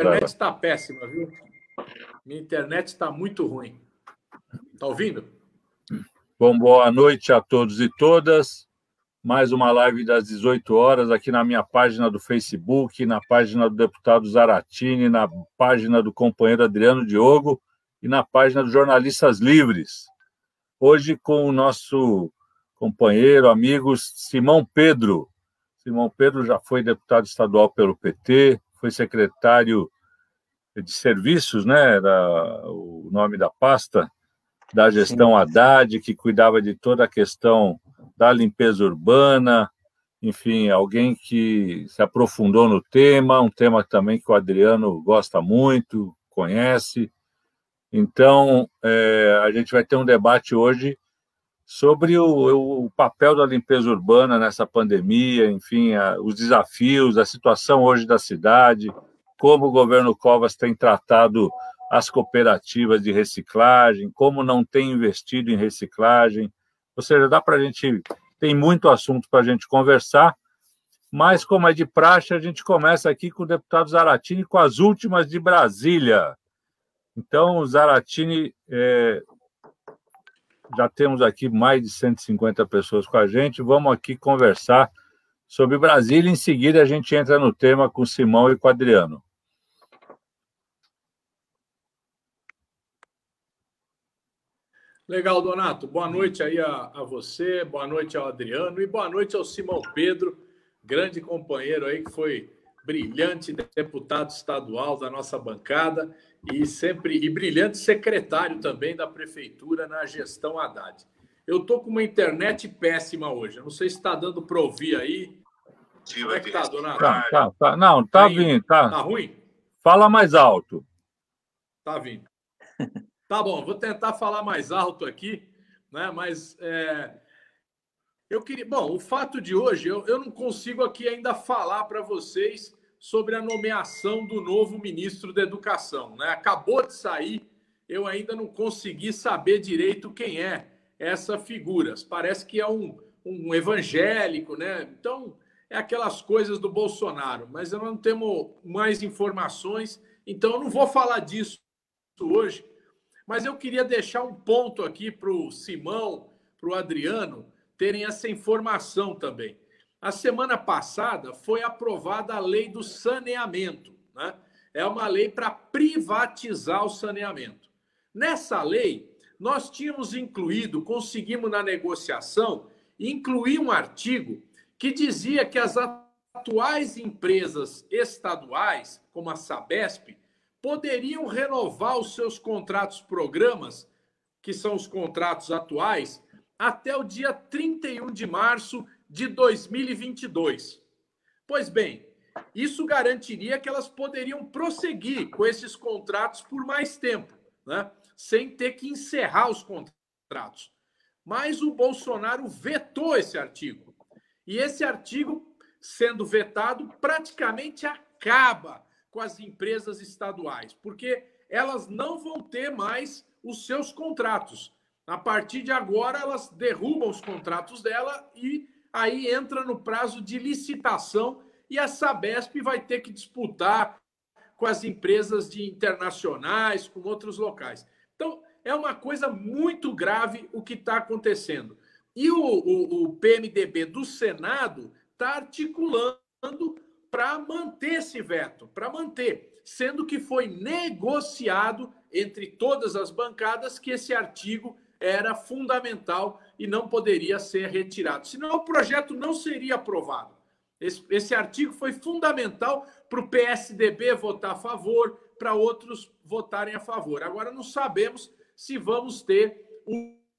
internet está péssima, viu? Minha internet está muito ruim. Está ouvindo? Bom, boa noite a todos e todas. Mais uma live das 18 horas aqui na minha página do Facebook, na página do deputado Zaratini, na página do companheiro Adriano Diogo e na página do Jornalistas Livres. Hoje com o nosso companheiro, amigo Simão Pedro. Simão Pedro já foi deputado estadual pelo PT, foi secretário de serviços, né? Era o nome da pasta da gestão Sim. Haddad, que cuidava de toda a questão da limpeza urbana, enfim, alguém que se aprofundou no tema, um tema também que o Adriano gosta muito, conhece. Então, é, a gente vai ter um debate hoje sobre o, o, papel da limpeza urbana nessa pandemia, enfim, a, os desafios, a situação hoje da cidade, como o governo Covas tem tratado as cooperativas de reciclagem, como não tem investido em reciclagem. Ou seja, dá para a gente. Tem muito assunto para a gente conversar, mas, como é de praxe, a gente começa aqui com o deputado Zaratini, com as últimas de Brasília. Então, Zaratini, é, já temos aqui mais de 150 pessoas com a gente. Vamos aqui conversar sobre Brasília. Em seguida, a gente entra no tema com Simão e com Adriano. Legal, Donato. Boa noite aí a, a, você, boa noite ao Adriano e boa noite ao Simão Pedro, grande companheiro aí que foi brilhante deputado estadual da nossa bancada e sempre e brilhante secretário também da prefeitura na gestão Haddad. Eu tô com uma internet péssima hoje. Eu não sei se está dando para ouvir aí. Como é que tá, dona tá, tá, tá. Não, tá, tá vindo, tá. Tá ruim? Fala mais alto. Tá vindo. Tá bom, vou tentar falar mais alto aqui, né? Mas é, eu queria. Bom, o fato de hoje, eu, eu não consigo aqui ainda falar para vocês sobre a nomeação do novo ministro da Educação. Né? Acabou de sair, eu ainda não consegui saber direito quem é essa figura. Parece que é um, um evangélico, né? Então, é aquelas coisas do Bolsonaro, mas eu não tenho mais informações, então eu não vou falar disso hoje. Mas eu queria deixar um ponto aqui para o Simão, para o Adriano terem essa informação também. A semana passada foi aprovada a lei do saneamento, né? É uma lei para privatizar o saneamento. Nessa lei, nós tínhamos incluído, conseguimos na negociação, incluir um artigo que dizia que as atuais empresas estaduais, como a Sabesp, poderiam renovar os seus contratos programas, que são os contratos atuais, até o dia 31 de março de 2022. Pois bem, isso garantiria que elas poderiam prosseguir com esses contratos por mais tempo, né? sem ter que encerrar os contratos. Mas o Bolsonaro vetou esse artigo. E esse artigo, sendo vetado, praticamente acaba com as empresas estaduais, porque elas não vão ter mais os seus contratos. A partir de agora, elas derrubam os contratos dela e aí entra no prazo de licitação e a Sabesp vai ter que disputar com as empresas de internacionais, com outros locais. Então, é uma coisa muito grave o que está acontecendo. E o, o, o, PMDB do Senado está articulando para manter esse veto, para manter, sendo que foi negociado entre todas as bancadas que esse artigo era fundamental e não poderia ser retirado. Senão o projeto não seria aprovado. Esse, esse artigo foi fundamental para o PSDB votar a favor, para outros votarem a favor. Agora não sabemos se vamos ter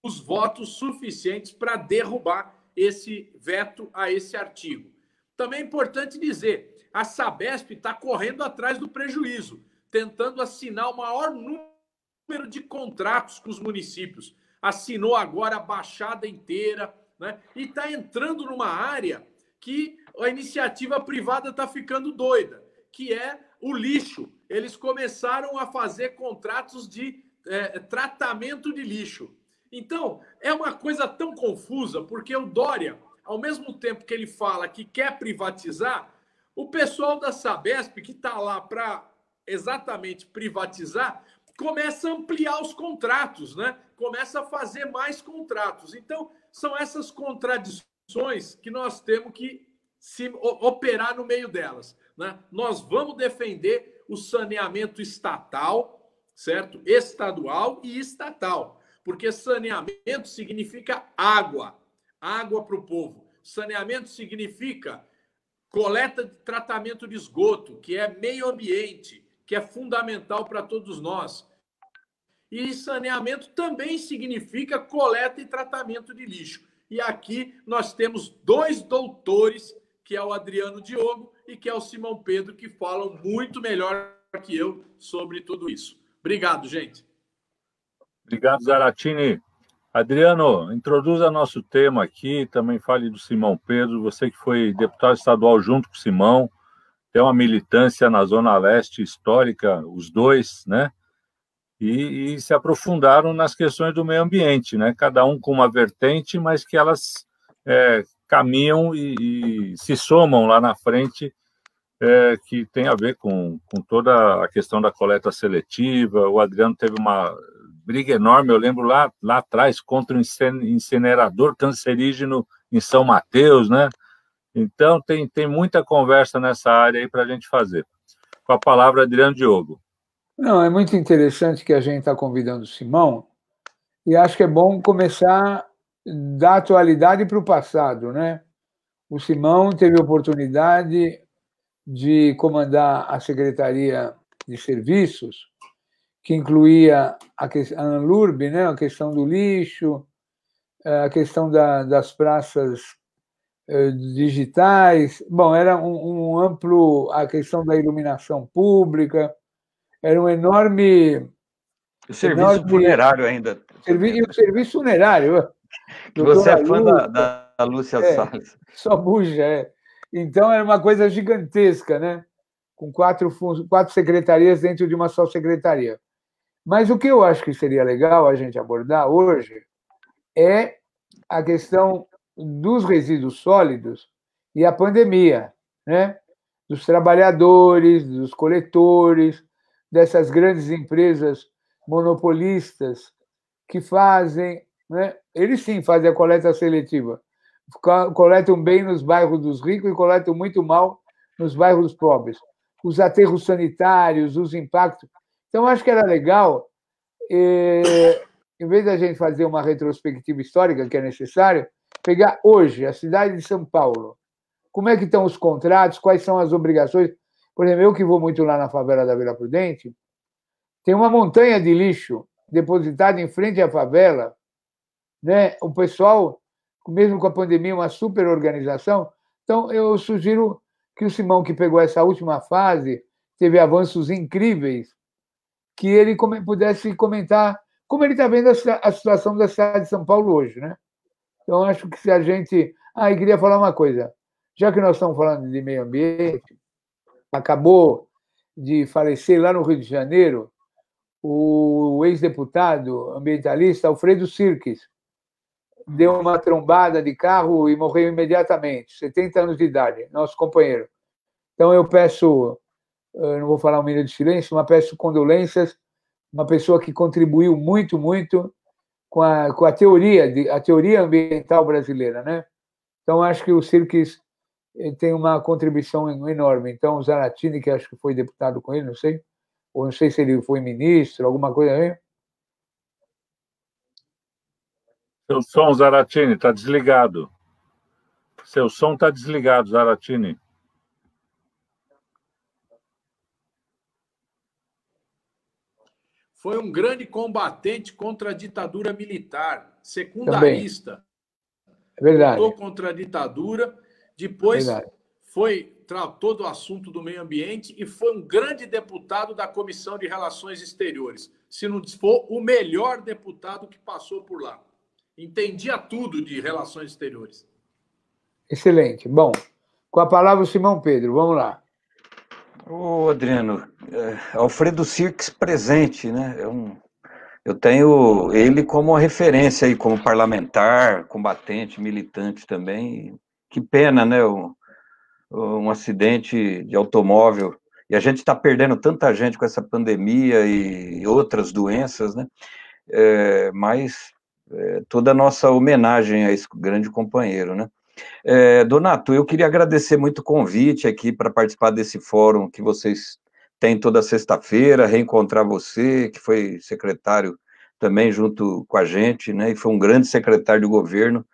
os votos suficientes para derrubar esse veto a esse artigo. Também é importante dizer, a Sabesp está correndo atrás do prejuízo, tentando assinar o maior número de contratos com os municípios assinou agora a Baixada inteira, né? E está entrando numa área que a iniciativa privada está ficando doida, que é o lixo. Eles começaram a fazer contratos de é, tratamento de lixo. Então, é uma coisa tão confusa, porque o Dória, ao mesmo tempo que ele fala que quer privatizar, o pessoal da Sabesp, que está lá para exatamente privatizar, começa a ampliar os contratos, né? começa a fazer mais contratos. Então, são essas contradições que nós temos que se operar no meio delas. Né? Nós vamos defender o saneamento estatal, certo? Estadual e estatal. Porque saneamento significa água, água para o povo. Saneamento significa coleta de tratamento de esgoto, que é meio ambiente, que é fundamental para todos nós. E saneamento também significa coleta e tratamento de lixo. E aqui nós temos dois doutores, que é o Adriano Diogo e que é o Simão Pedro, que falam muito melhor que eu sobre tudo isso. Obrigado, gente. Obrigado, Zaratini. Adriano, introduza nosso tema aqui, também fale do Simão Pedro, você que foi deputado estadual junto com o Simão, tem uma militância na Zona Leste histórica, os dois, né? e, e, se aprofundaram nas questões do meio ambiente, né? cada um com uma vertente, mas que elas é, caminham e, e, se somam lá na frente, é, que tem a ver com, com toda a questão da coleta seletiva. O Adriano teve uma briga enorme, eu lembro lá, lá atrás, contra um incinerador cancerígeno em São Mateus, né? Então, tem, tem muita conversa nessa área aí para a gente fazer. Com a palavra, Adriano Diogo. Não, é muito interessante que a gente está convidando o Simão e acho que é bom começar da atualidade para o passado, né? O Simão teve a oportunidade de comandar a Secretaria de Serviços, que incluía a, a ANLURB, né? a questão do lixo, eh, a questão da, das praças eh, digitais. Bom, era um, um amplo a questão da iluminação pública era um enorme. O serviço enorme, funerário ainda. Servi, e o serviço funerário. Que você é fã Lúcia, da, da, Lúcia é, Salles. Só buja, é. Então era uma coisa gigantesca, né? Com quatro, quatro secretarias dentro de uma só secretaria. Mas o que eu acho que seria legal a gente abordar hoje é a questão dos resíduos sólidos e a pandemia, né? Dos trabalhadores, dos coletores, dessas grandes empresas monopolistas que fazem, né? eles sim fazem a coleta seletiva, coletam bem nos bairros dos ricos e coletam muito mal nos bairros dos pobres. Os aterros sanitários, os impactos. Então, acho que era legal, eh, em vez da gente fazer uma retrospectiva histórica, que é necessário, pegar hoje a cidade de São Paulo. Como é que estão os contratos, quais são as obrigações, por exemplo, eu que vou muito lá na favela da Vila Prudente, tem uma montanha de lixo depositada em frente à favela. Né? O pessoal, mesmo com a pandemia, uma super organização. Então, eu sugiro que o Simão, que pegou essa última fase, teve avanços incríveis, que ele pudesse comentar como ele está vendo a, situação da cidade de São Paulo hoje. Né? Então, acho que se a gente. Ah, e queria falar uma coisa. Já que nós estamos falando de meio ambiente, acabou de falecer lá no Rio de Janeiro o ex-deputado ambientalista Alfredo Sirques. Deu uma trombada de carro e morreu imediatamente, 70 anos de idade, nosso companheiro. Então eu peço, eh, eu não vou falar um minuto de silêncio, mas peço condolências, uma pessoa que contribuiu muito, muito com a, com a teoria, a teoria ambiental brasileira, né? Então acho que o Sirques ele tem uma contribuição enorme. Então, o Zaratini, que acho que foi deputado com ele, não sei, ou não sei se ele foi ministro, alguma coisa aí. Seu som, Zaratini, está desligado. Seu som está desligado, Zaratini. Foi um grande combatente contra a ditadura militar, secundarista. Também. É verdade. Lutou contra a ditadura depois foi tratou do assunto do meio ambiente e foi um grande deputado da Comissão de Relações Exteriores, se não for o melhor deputado que passou por lá. Entendia tudo de relações exteriores. Excelente. Bom, com a palavra o Simão Pedro, vamos lá. Ô, Adriano, é, Alfredo Sirks presente, né? É eu tenho ele como referência aí, como parlamentar, combatente, militante também que pena, né? Um, um acidente de automóvel. E a gente está perdendo tanta gente com essa pandemia e outras doenças, né? É, mas é, toda a nossa homenagem a esse grande companheiro, né? É, Donato, eu queria agradecer muito o convite aqui para participar desse fórum que vocês têm toda sexta-feira, reencontrar você, que foi secretário também junto com a gente, né? E foi um grande secretário de governo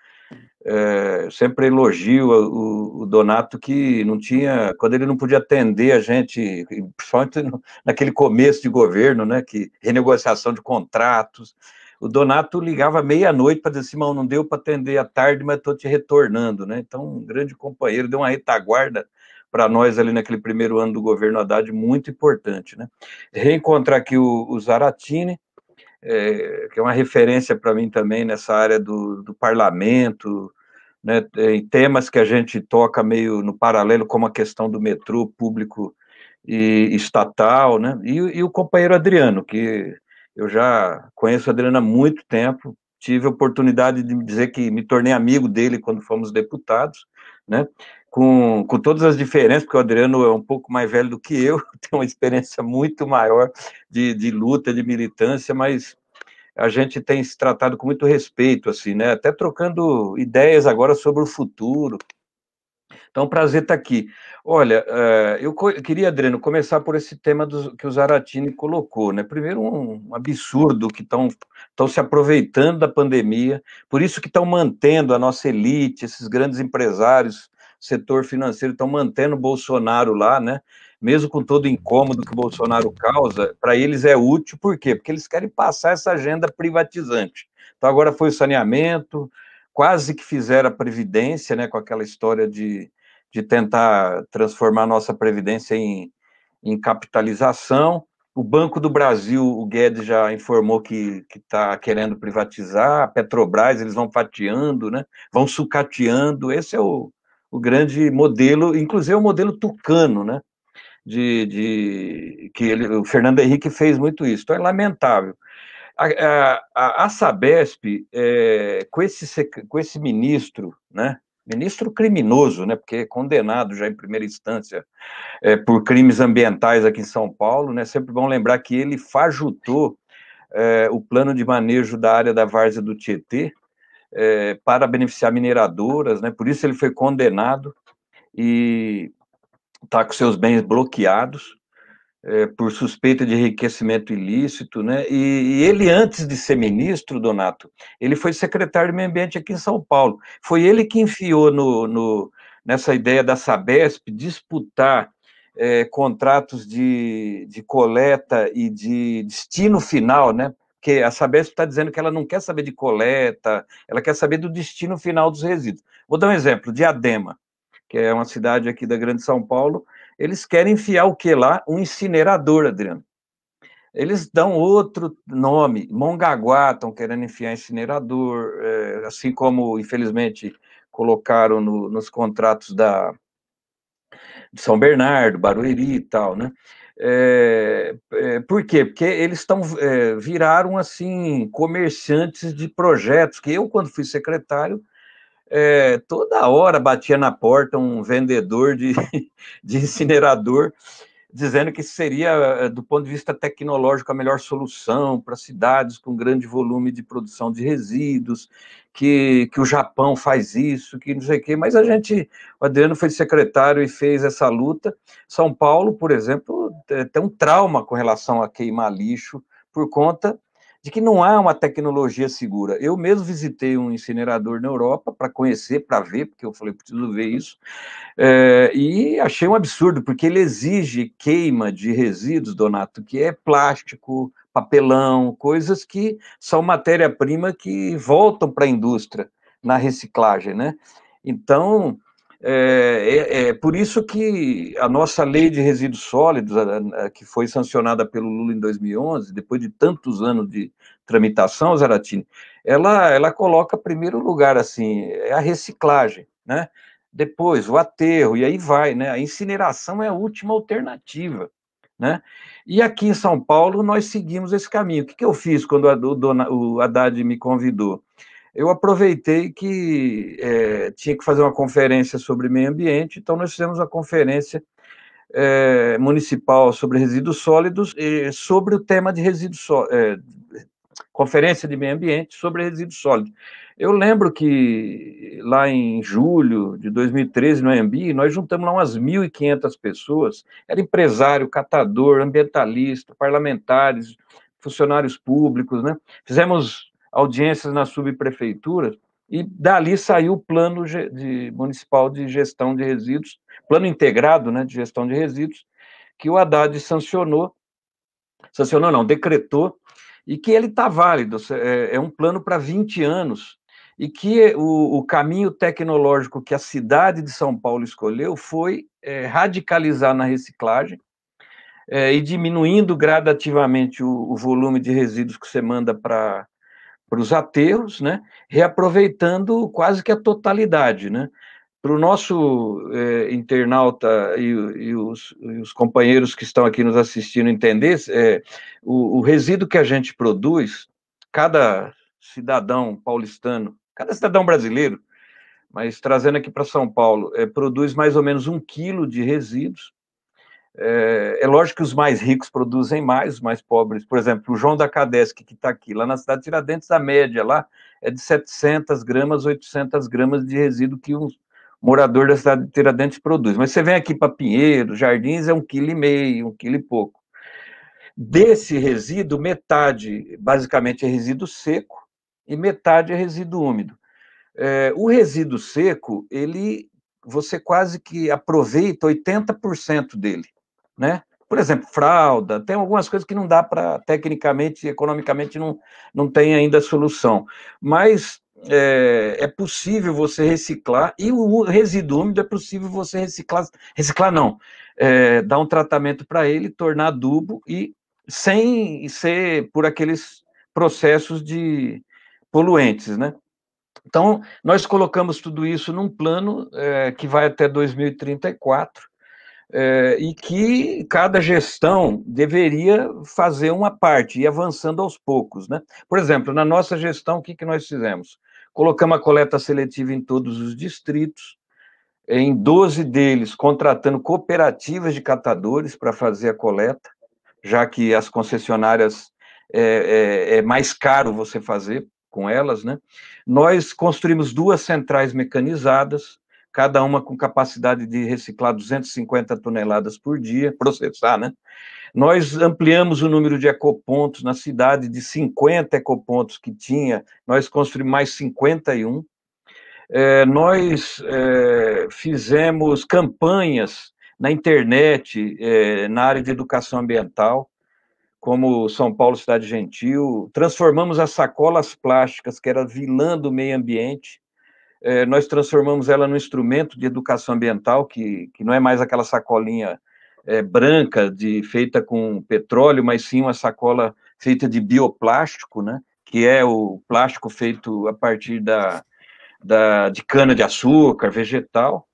é, sempre elogio o, o, Donato que não tinha, quando ele não podia atender a gente, principalmente no, naquele começo de governo, né, que renegociação de contratos, o Donato ligava meia-noite para dizer assim, não deu para atender à tarde, mas estou te retornando, né, então um grande companheiro, deu uma retaguarda para nós ali naquele primeiro ano do governo Haddad, muito importante, né. Reencontrar aqui o, o Zaratini, é, que é uma referência para mim também nessa área do, do parlamento, né, é, em temas que a gente toca meio no paralelo, como a questão do metrô público e estatal, né, e, e o companheiro Adriano, que eu já conheço o Adriano há muito tempo, tive a oportunidade de dizer que me tornei amigo dele quando fomos deputados, né, com, com todas as diferenças, porque o Adriano é um pouco mais velho do que eu, tem uma experiência muito maior de, de luta, de militância, mas a gente tem se tratado com muito respeito, assim, né? Até trocando ideias agora sobre o futuro. Então, prazer estar aqui. Olha, eh, eu queria, Adriano, começar por esse tema do, que o Zaratini colocou, né? Primeiro, um absurdo que estão se aproveitando da pandemia, por isso que estão mantendo a nossa elite, esses grandes empresários, setor financeiro, estão mantendo Bolsonaro lá, né? mesmo com todo o incômodo que o Bolsonaro causa, para eles é útil, por quê? Porque eles querem passar essa agenda privatizante. Então, agora foi o saneamento, quase que fizeram a Previdência, né, com aquela história de, de tentar transformar a nossa Previdência em, em capitalização. O Banco do Brasil, o Guedes já informou que está que tá querendo privatizar, a Petrobras, eles vão fatiando, né? vão sucateando. Esse é o, o grande modelo, inclusive é o modelo tucano, né? de, de que ele, o Fernando Henrique fez muito isso. Então é lamentável. A, a, a Sabesp, é, com, esse, com esse ministro, né, ministro criminoso, né, porque é condenado já em primeira instância é, por crimes ambientais aqui em São Paulo, né, é sempre bom lembrar que ele fajutou é, o plano de manejo da área da várzea do Tietê é, para beneficiar mineradoras, né, por isso ele foi condenado e está com seus bens bloqueados é, por suspeita de enriquecimento ilícito, né? E, e, ele, antes de ser ministro, Donato, ele foi secretário de Meio Ambiente aqui em São Paulo. Foi ele que enfiou no, no nessa ideia da Sabesp disputar é, contratos de, de coleta e de destino final, né? Porque a Sabesp está dizendo que ela não quer saber de coleta, ela quer saber do destino final dos resíduos. Vou dar um exemplo: diadema que é uma cidade aqui da Grande São Paulo, eles querem enfiar o que lá? Um incinerador, Adriano. Eles dão outro nome, Mongaguá, estão querendo enfiar incinerador, é, assim como, infelizmente, colocaram no, nos contratos da, de São Bernardo, Barueri e tal, né? É, é, por quê? Porque eles estão é, viraram assim comerciantes de projetos. Que eu, quando fui secretário, é, toda hora batia na porta um vendedor de, de incinerador dizendo que seria, eh, do ponto de vista tecnológico, a melhor solução para cidades com grande volume de produção de resíduos, que, que o Japão faz isso, que não sei o quê. Mas a gente, o Adriano foi secretário e fez essa luta. São Paulo, por exemplo, tem um trauma com relação a queimar lixo por conta de que não há uma tecnologia segura. Eu mesmo visitei um incinerador na Europa para conhecer, para ver, porque eu falei, preciso ver isso, é, e achei um absurdo, porque ele exige queima de resíduos, Donato, que é plástico, papelão, coisas que são matéria-prima que voltam para a indústria na reciclagem, né? Então, é, é, é, por isso que a nossa lei de resíduos sólidos, a, a, que foi sancionada pelo Lula em 2011, depois de tantos anos de tramitação, Zaratini, ela, ela coloca primeiro lugar, assim, é a reciclagem, né? Depois, o aterro, e aí vai, né? A incineração é a última alternativa, né? E aqui em São Paulo nós seguimos esse caminho. O que, que eu fiz quando a, o, dona, o Haddad me convidou? eu aproveitei que é, tinha que fazer uma conferência sobre meio ambiente, então nós fizemos uma conferência é, municipal sobre resíduos sólidos e sobre o tema de resíduos sólidos, é, conferência de meio ambiente sobre resíduos sólidos. Eu lembro que lá em julho de 2013, no AMBI, nós juntamos lá umas 1.500 pessoas, era empresário, catador, ambientalista, parlamentares, funcionários públicos, né? Fizemos audiências nas subprefeituras, e dali saiu o plano de, municipal de gestão de resíduos, plano integrado né, de gestão de resíduos, que o Haddad sancionou, sancionou não, decretou, e que ele está válido, é, é, um plano para 20 anos, e que o, o, caminho tecnológico que a cidade de São Paulo escolheu foi é, radicalizar na reciclagem, é, e diminuindo gradativamente o, o volume de resíduos que você manda para para os aterros, né, reaproveitando quase que a totalidade. Né? Para o nosso é, internauta e, e, os, e, os, companheiros que estão aqui nos assistindo entender, é, o, o resíduo que a gente produz, cada cidadão paulistano, cada cidadão brasileiro, mas trazendo aqui para São Paulo, é, produz mais ou menos um quilo de resíduos, é, é, lógico que os mais ricos produzem mais, os mais pobres. Por exemplo, o João da Cadesc, que está aqui, lá na cidade de Tiradentes, a média lá é de 700 gramas, 800 gramas de resíduo que um morador da cidade de Tiradentes produz. Mas você vem aqui para Pinheiro, Jardins, é um quilo e meio, um quilo e pouco. Desse resíduo, metade, basicamente, é resíduo seco e metade é resíduo úmido. É, o resíduo seco, ele, você quase que aproveita 80% dele né? Por exemplo, fralda, tem algumas coisas que não dá para, tecnicamente, economicamente, não, não tem ainda solução. Mas é, é, possível você reciclar e o resíduo úmido é possível você reciclar, reciclar não, é, dar um tratamento para ele, tornar adubo e sem ser por aqueles processos de poluentes, né? Então, nós colocamos tudo isso num plano é, que vai até 2034 é, e que cada gestão deveria fazer uma parte, e avançando aos poucos. Né? Por exemplo, na nossa gestão, o que, que nós fizemos? Colocamos a coleta seletiva em todos os distritos, em 12 deles, contratando cooperativas de catadores para fazer a coleta, já que as concessionárias é, é, é mais caro você fazer com elas, né? Nós construímos duas centrais mecanizadas, cada uma com capacidade de reciclar 250 toneladas por dia, processar, né? Nós ampliamos o número de ecopontos na cidade, de 50 ecopontos que tinha, nós construímos mais 51. É, nós é, fizemos campanhas na internet, é, na área de educação ambiental, como São Paulo Cidade Gentil, transformamos as sacolas plásticas, que era vilã do meio ambiente, é, nós transformamos ela num instrumento de educação ambiental, que, que não é mais aquela sacolinha é, branca de, feita com petróleo, mas sim uma sacola feita de bioplástico, né? que é o plástico feito a partir da, da, de cana-de-açúcar, vegetal.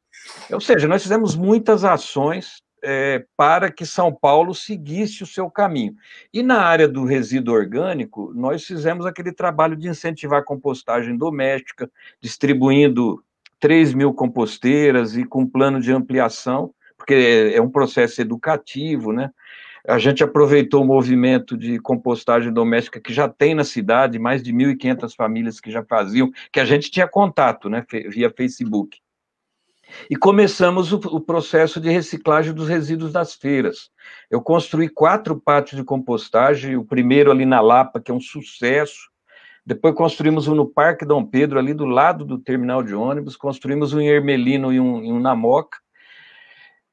Ou seja, nós fizemos muitas ações é, para que São Paulo seguisse o seu caminho. E na área do resíduo orgânico, nós fizemos aquele trabalho de incentivar a compostagem doméstica, distribuindo 3 mil composteiras e com plano de ampliação, porque é, é um processo educativo, né? A gente aproveitou o movimento de compostagem doméstica que já tem na cidade, mais de 1.500 famílias que já faziam, que a gente tinha contato, né, via Facebook. E começamos o, o processo de reciclagem dos resíduos das feiras. Eu construí quatro pátios de compostagem, o primeiro ali na Lapa, que é um sucesso, depois construímos um no Parque Dom Pedro, ali do lado do terminal de ônibus, construímos um em Ermelino e um, um na Moca.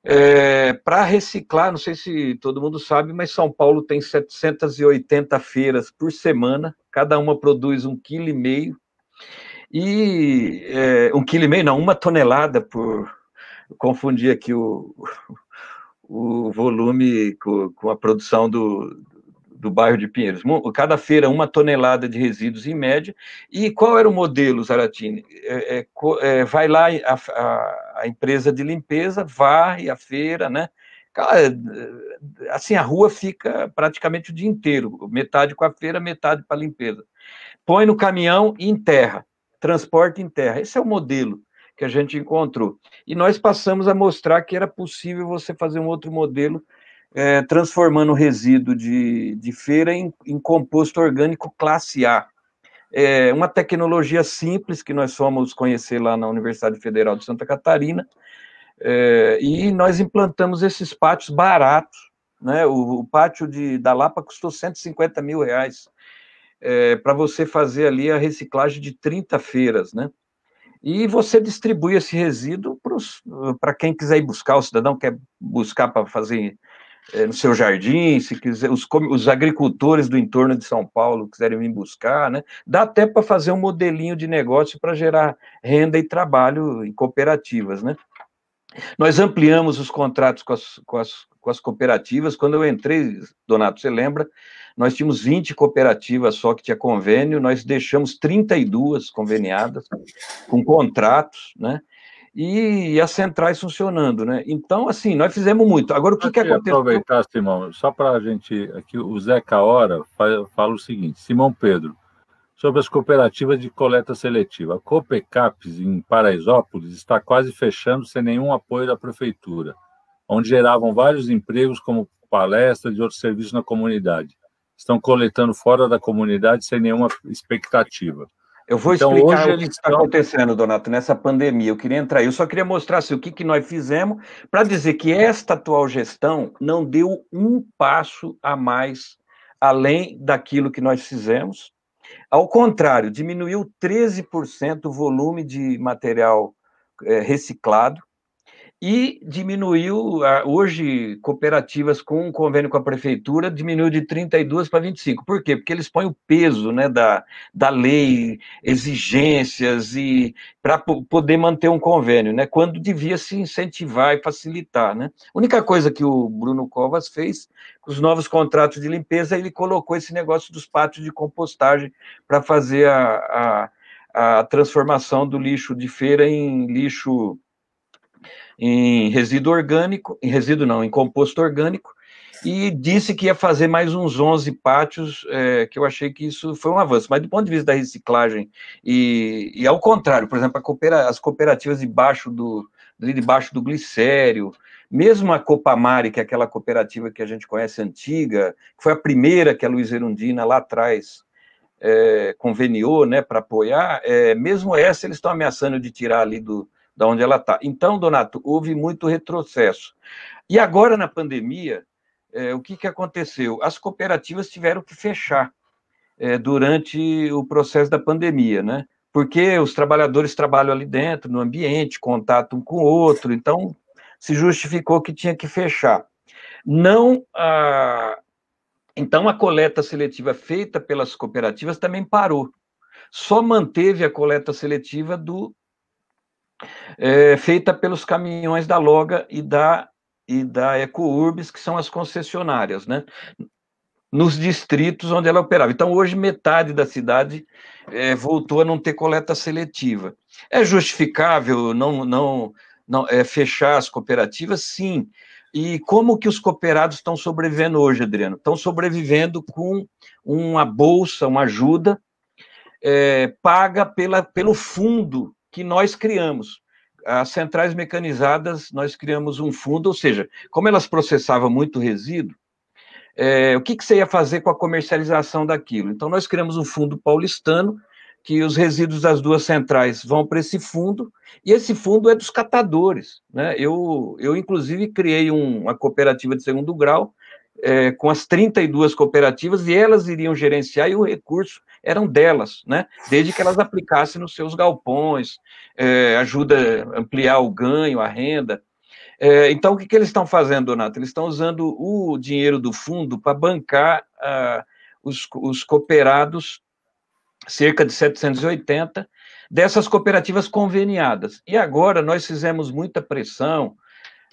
É, para reciclar, não sei se todo mundo sabe, mas São Paulo tem 780 feiras por semana, cada uma produz um quilo e meio e é, um quilo e meio, não, uma tonelada por confundir aqui o, o volume com, com a produção do, do bairro de Pinheiros. Cada feira, uma tonelada de resíduos em média. E qual era o modelo, Zaratini? É, é, é vai lá a, a, a, empresa de limpeza, varre a feira, né? É, assim, a rua fica praticamente o dia inteiro, metade com a feira, metade para limpeza. Põe no caminhão e enterra transporte em terra. Esse é o modelo que a gente encontrou. E nós passamos a mostrar que era possível você fazer um outro modelo, é, transformando o resíduo de, de feira em, em composto orgânico classe A. É uma tecnologia simples que nós fomos conhecer lá na Universidade Federal de Santa Catarina, é, e nós implantamos esses pátios baratos. Né? O, o pátio de, da Lapa custou 150 mil reais é, eh, para você fazer ali a reciclagem de 30 feiras, né? E você distribui esse resíduo para eh, quem quiser ir buscar, o cidadão quer buscar para fazer é, no seu jardim, se quiser, os, os, agricultores do entorno de São Paulo quiserem vir buscar, né? Dá até para fazer um modelinho de negócio para gerar renda e trabalho em cooperativas, né? Nós ampliamos os contratos com as, com as com as cooperativas. Quando eu entrei, Donato, você lembra? Nós tínhamos 20 cooperativas só que tinha convênio, nós deixamos 32 conveniadas, com contratos, né? E, e as centrais funcionando, né? Então, assim, nós fizemos muito. Agora, o que, que aconteceu? aproveitar, Simão, só para a gente. Aqui, o Zeca Hora fala, fala o seguinte: Simão Pedro, sobre as cooperativas de coleta seletiva. A Copecaps, em Paraisópolis, está quase fechando sem nenhum apoio da prefeitura onde geravam vários empregos, como palestras e outros serviços na comunidade. Estão coletando fora da comunidade sem nenhuma expectativa. Eu vou então, explicar hoje o que está acontecendo, Donato, nessa pandemia. Eu queria entrar, aí. eu só queria mostrar assim, o que, que nós fizemos para dizer que esta atual gestão não deu um passo a mais além daquilo que nós fizemos. Ao contrário, diminuiu 13% o volume de material é, reciclado, e diminuiu, ah, hoje, cooperativas com um convênio com a prefeitura diminuiu de 32 para 25. Por quê? Porque eles põem o peso né, da, da lei, exigências, e para poder manter um convênio, né, quando devia se incentivar e facilitar. Né? A única coisa que o Bruno Covas fez, com os novos contratos de limpeza, ele colocou esse negócio dos pátios de compostagem para fazer a, a, a transformação do lixo de feira em lixo em resíduo orgânico, em resíduo não, em composto orgânico, e disse que ia fazer mais uns 11 pátios, é, que eu achei que isso foi um avanço. Mas do ponto de vista da reciclagem, e, e ao contrário, por exemplo, coopera, as cooperativas debaixo do, debaixo do glicério, mesmo a Copamari, que é aquela cooperativa que a gente conhece antiga, que foi a primeira que a Luiz Erundina lá atrás é, conveniou né, para apoiar, é, mesmo essa eles estão ameaçando de tirar ali do, da onde ela está. Então, Donato, houve muito retrocesso. E agora, na pandemia, é, o que, que aconteceu? As cooperativas tiveram que fechar é, durante o processo da pandemia, né? Porque os trabalhadores trabalham ali dentro, no ambiente, contato um com o outro, então se justificou que tinha que fechar. Não a... Então, a coleta seletiva feita pelas cooperativas também parou. Só manteve a coleta seletiva do é, feita pelos caminhões da Loga e da, e da EcoUrbis, que são as concessionárias, né? nos distritos onde ela operava. Então, hoje, metade da cidade é, voltou a não ter coleta seletiva. É justificável não, não, não é, fechar as cooperativas? Sim. E como que os cooperados estão sobrevivendo hoje, Adriano? Estão sobrevivendo com uma bolsa, uma ajuda é, paga pela, pelo fundo que nós criamos. As centrais mecanizadas, nós criamos um fundo, ou seja, como elas processavam muito resíduo, é, o que, que você ia fazer com a comercialização daquilo? Então, nós criamos um fundo paulistano, que os resíduos das duas centrais vão para esse fundo, e esse fundo é dos catadores. Né? Eu, eu, inclusive, criei um, uma cooperativa de segundo grau, é, com as 32 cooperativas, e elas iriam gerenciar, e o recurso eram delas, né? Desde que elas aplicassem nos seus galpões, é, ajuda a ampliar o ganho, a renda. É, então, o que, que eles estão fazendo, Donato? Eles estão usando o dinheiro do fundo para bancar ah, os, os cooperados, cerca de 780, dessas cooperativas conveniadas. E agora nós fizemos muita pressão,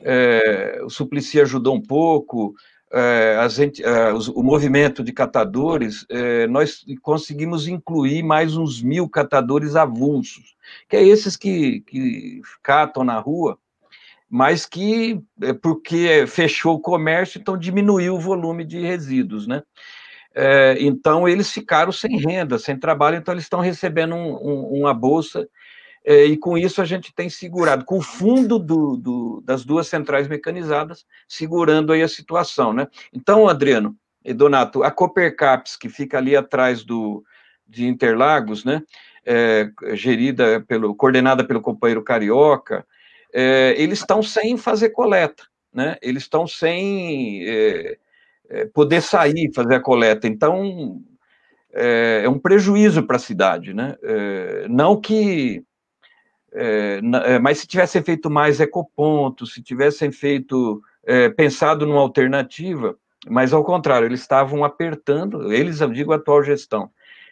é, o Suplicy ajudou um pouco, eh, gente, eh, o movimento de catadores, eh, nós conseguimos incluir mais uns mil catadores avulsos, que é esses que, que catam na rua, mas que, porque fechou o comércio, então diminuiu o volume de resíduos, né? então, eles ficaram sem renda, sem trabalho, então eles estão recebendo um, um, uma bolsa é, e com isso a gente tem segurado, com o fundo do, do, das duas centrais mecanizadas, segurando aí a situação, né? Então, Adriano e Donato, a Copercaps, que fica ali atrás do, de Interlagos, né? É, gerida pelo, coordenada pelo companheiro Carioca, é, eles estão sem fazer coleta, né? Eles estão sem é, é poder sair fazer a coleta. Então, é, é um prejuízo para a cidade, né? não que é, é, mas se tivessem feito mais ecopontos, se tivessem feito, é, pensado numa alternativa, mas ao contrário, eles estavam apertando, eles, eu digo, a atual gestão.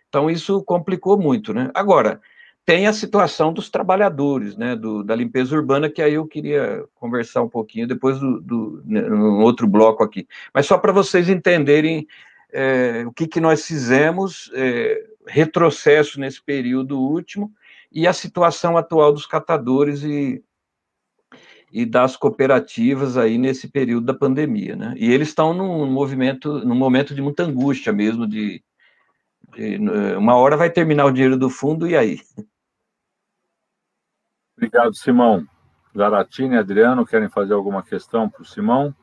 Então, isso complicou muito, né? Agora, tem a situação dos trabalhadores, né, do, da limpeza urbana, que aí eu queria conversar um pouquinho depois do, do no né, outro bloco aqui. Mas só para vocês entenderem é, o que, que nós fizemos, é, retrocesso nesse período último, e a situação atual dos catadores e, e das cooperativas aí nesse período da pandemia, né? E eles estão num movimento, num momento de muita angústia mesmo, de, de eh, uma hora vai terminar o dinheiro do fundo e aí. Obrigado, Simão. Zaratini, Adriano, querem fazer alguma questão para o Simão?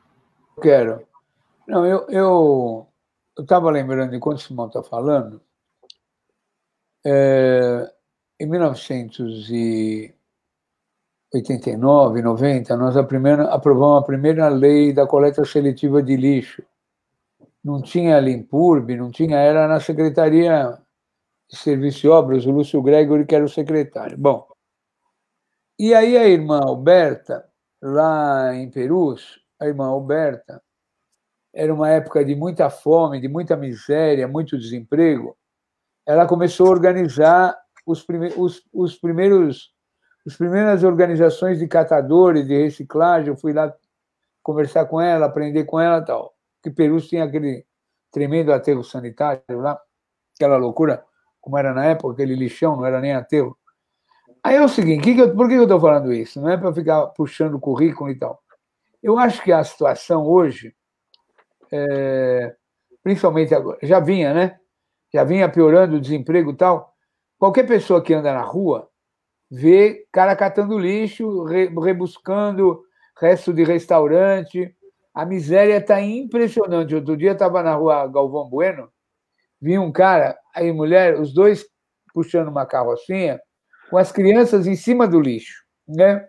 Quero. Não, eu eu estava lembrando enquanto o Simão está falando. É, em 1989, 90, nós a primeira, aprovamos a primeira lei da coleta seletiva de lixo. Não tinha Limpurb, não tinha, era na Secretaria de Serviço de Obras, o Lúcio Gregory, que era o secretário. Bom, e aí a irmã Alberta, lá em Perus, a irmã Alberta, era uma época de muita fome, de muita miséria, muito desemprego, ela começou a organizar os, prime os, os primeiros as primeiras organizações de catadores de reciclagem, eu fui lá conversar com ela, aprender com ela tal. Que Peru tinha aquele tremendo aterro sanitário lá, aquela loucura, como era na época, aquele lixão, não era nem aterro. Aí é o seguinte, que que eu, por que eu estou falando isso? Não é para ficar puxando currículo e tal. Eu acho que a situação hoje, é, principalmente agora, já vinha, né? Já vinha piorando o desemprego e tal, Qualquer pessoa que anda na rua vê cara catando lixo, rebuscando resto de restaurante. A miséria está impressionante. Outro dia estava na rua Galvão Bueno, vi um cara aí mulher, os dois puxando uma carrocinha, com as crianças em cima do lixo. Né?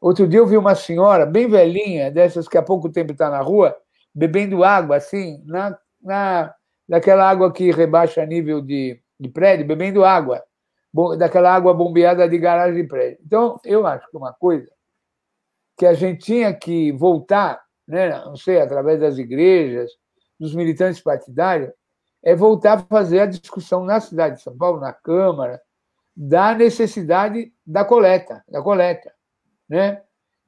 Outro dia eu vi uma senhora bem velhinha, dessas que há pouco tempo está na rua, bebendo água assim, na, na, naquela água que rebaixa nível de, de prédio bebendo água, daquela água bombeada de garagem de prédio. Então, eu acho que uma coisa que a gente tinha que voltar, né, não sei, através das igrejas, dos militantes partidários, é voltar a fazer a discussão na cidade de São Paulo, na Câmara, da necessidade da coleta, da coleta, né?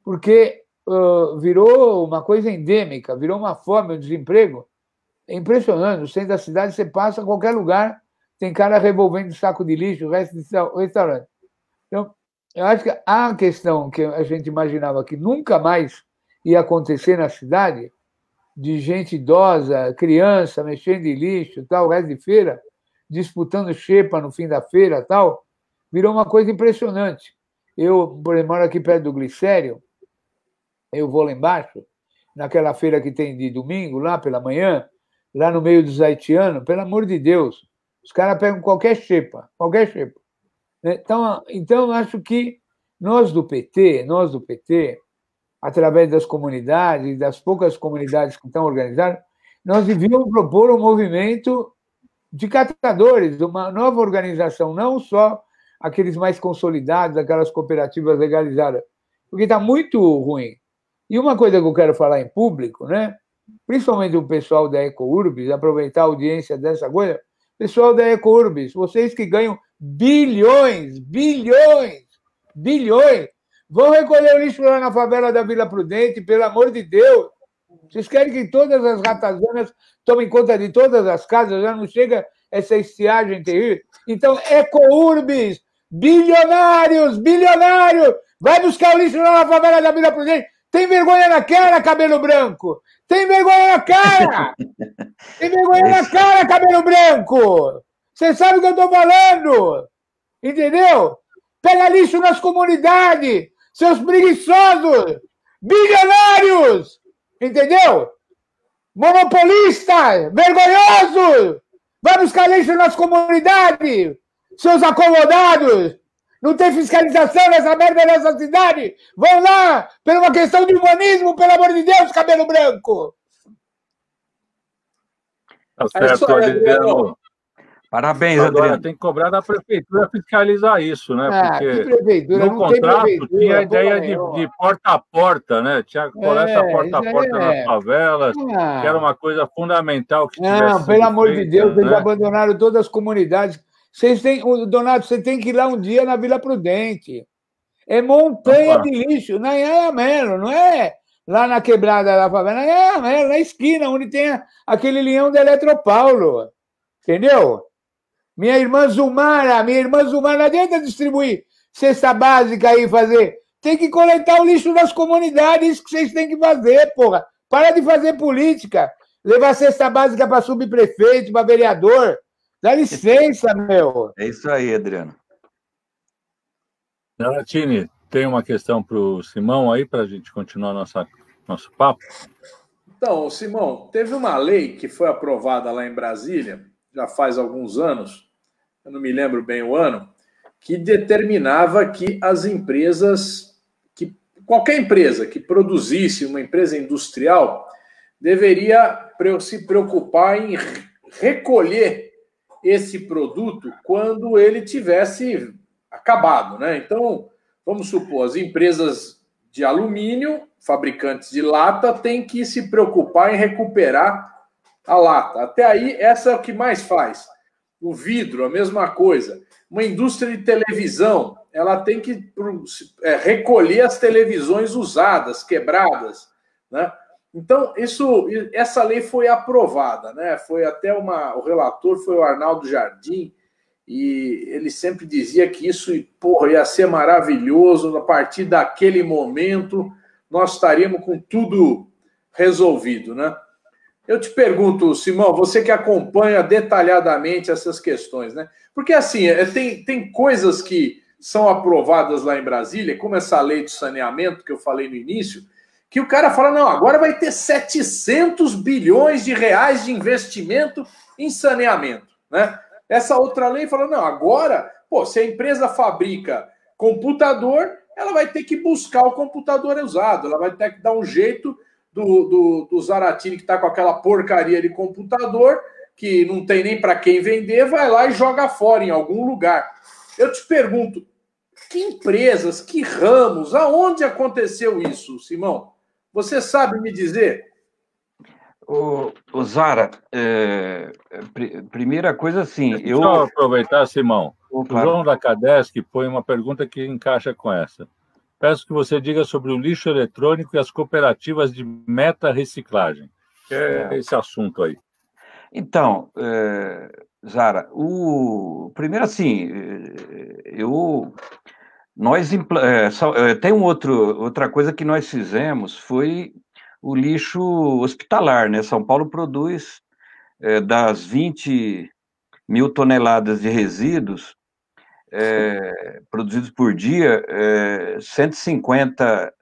Porque uh, virou uma coisa endêmica, virou uma forma, de desemprego é impressionante. No centro da cidade você passa a qualquer lugar, tem cara revolvendo saco de lixo, o resto do restaurante. Então, eu acho que a questão que a gente imaginava que nunca mais ia acontecer na cidade, de gente idosa, criança mexendo em lixo, tal, o resto de feira, disputando xepa no fim da feira, tal, virou uma coisa impressionante. Eu, por exemplo, moro aqui perto do Glicério, eu vou lá embaixo, naquela feira que tem de domingo, lá pela manhã, lá no meio dos haitianos, pelo amor de Deus, os caras pegam qualquer chepa, qualquer chepa. Né? Então, então, acho que nós do PT, nós do PT, através das comunidades, das poucas comunidades que estão organizadas, nós devíamos propor um movimento de catadores, uma nova organização, não só aqueles mais consolidados, aquelas cooperativas legalizadas, porque está muito ruim. E uma coisa que eu quero falar em público, né? principalmente o pessoal da EcoUrbis, aproveitar a audiência dessa coisa, Pessoal da Ecorbis, vocês que ganham bilhões, bilhões, bilhões, vão recolher o lixo lá na favela da Vila Prudente, pelo amor de Deus. Vocês querem que todas as ratazanas tomem conta de todas as casas, já não chega essa estiagem terrível. Então, Ecourbis, bilionários, bilionários, vai buscar o lixo lá na favela da Vila Prudente. Tem vergonha na cara, cabelo branco. Tem vergonha na cara! Tem vergonha na cara, cabelo branco! Você sabe o que eu estou falando! Entendeu? Pega lixo nas comunidades, seus preguiçosos! Bilionários! Entendeu? Monopolistas! Vergonhosos! Vai buscar lixo nas comunidades, seus acomodados! Não tem fiscalização nessa merda nessa cidade? Vão lá, por uma questão de humanismo, pelo amor de Deus, cabelo branco! Tá é certo, é Adriano. Parabéns, Agora, Adriano. Tem que cobrar da prefeitura fiscalizar isso, né? Ah, Porque no não contrato tinha a ideia de, de, porta a porta, né? Tinha coleta é, é, porta a porta é. nas favelas, ah. que era ah. uma coisa fundamental que Não, pelo amor de Deus, né? eles abandonaram todas as comunidades vocês têm, Donato, você tem que ir lá um dia na Vila Prudente. É montanha Opa. de lixo, na Iamelo, não é lá na quebrada da favela, é Iamelo, na esquina, onde tem aquele leão da Eletropaulo. Entendeu? Minha irmã Zumara, minha irmã Zumara, não adianta distribuir cesta básica aí, fazer. Tem que coletar o lixo das comunidades, isso que vocês têm que fazer, porra. Para de fazer política. Levar cesta básica para subprefeito, para vereador. Dá licença, meu. É isso aí, Adriano. Naratini, tem uma questão para o Simão aí, para a gente continuar nossa, nosso papo? Então, Simão, teve uma lei que foi aprovada lá em Brasília, já faz alguns anos, eu não me lembro bem o ano, que determinava que as empresas, que qualquer empresa que produzisse, uma empresa industrial, deveria se preocupar em recolher esse produto quando ele tivesse acabado, né? Então, vamos supor, as empresas de alumínio, fabricantes de lata, têm que se preocupar em recuperar a lata. Até aí, essa é o que mais faz. O vidro, a mesma coisa. Uma indústria de televisão, ela tem que é, recolher as televisões usadas, quebradas, né? Então, isso, essa lei foi aprovada, né? Foi até uma. O relator foi o Arnaldo Jardim, e ele sempre dizia que isso porra, ia ser maravilhoso. A partir daquele momento, nós estaríamos com tudo resolvido, né? Eu te pergunto, Simão, você que acompanha detalhadamente essas questões, né? Porque assim, é, tem, tem coisas que são aprovadas lá em Brasília, como essa lei de saneamento que eu falei no início, que o cara fala, não, agora vai ter 700 bilhões de reais de investimento em saneamento, né? Essa outra lei fala, não, agora, pô, se a empresa fabrica computador, ela vai ter que buscar o computador usado, ela vai ter que dar um jeito do, do, do Zaratini que está com aquela porcaria de computador, que não tem nem para quem vender, vai lá e joga fora em algum lugar. Eu te pergunto, que empresas, que ramos, aonde aconteceu isso, Simão? Você sabe me dizer? O, o Zara, é, pr primeira coisa assim, Deixa eu... aproveitar, Simão. O João da Cadesc põe uma pergunta que encaixa com essa. Peço que você diga sobre o lixo eletrônico e as cooperativas de meta reciclagem. é esse assunto aí. Então, é, Zara, o primeiro assim, é, eu nós é, é, tem um outro, outra coisa que nós fizemos foi o lixo hospitalar, né? São Paulo produz é, das 20 mil toneladas de resíduos é, produzidos por dia, é, 150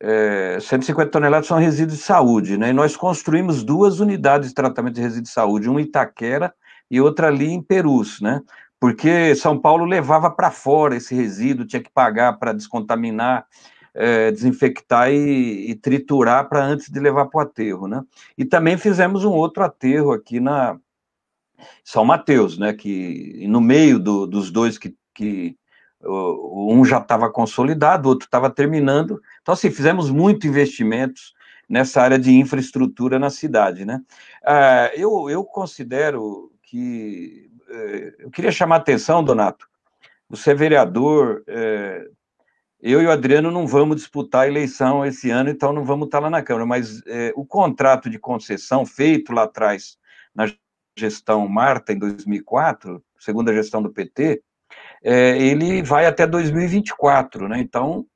é, 150 toneladas são resíduos de saúde, né? E nós construímos duas unidades de tratamento de resíduos de saúde, uma em Itaquera e outra ali em Perus, né? porque São Paulo levava para fora esse resíduo, tinha que pagar para descontaminar, é, desinfectar e, e triturar para antes de levar para o aterro, né? E também fizemos um outro aterro aqui na São Mateus, né? Que no meio do, dos dois que, que um já estava consolidado, o outro estava terminando. Então, assim, fizemos muito investimentos nessa área de infraestrutura na cidade, né? Ah, eu, eu considero que eu queria chamar a atenção, Donato. Você é vereador, é, eu e o Adriano não vamos disputar a eleição esse ano, então não vamos estar lá na Câmara, mas é, o contrato de concessão feito lá atrás, na gestão Marta, em 2004, segunda gestão do PT, é, ele vai até 2024, né? Então,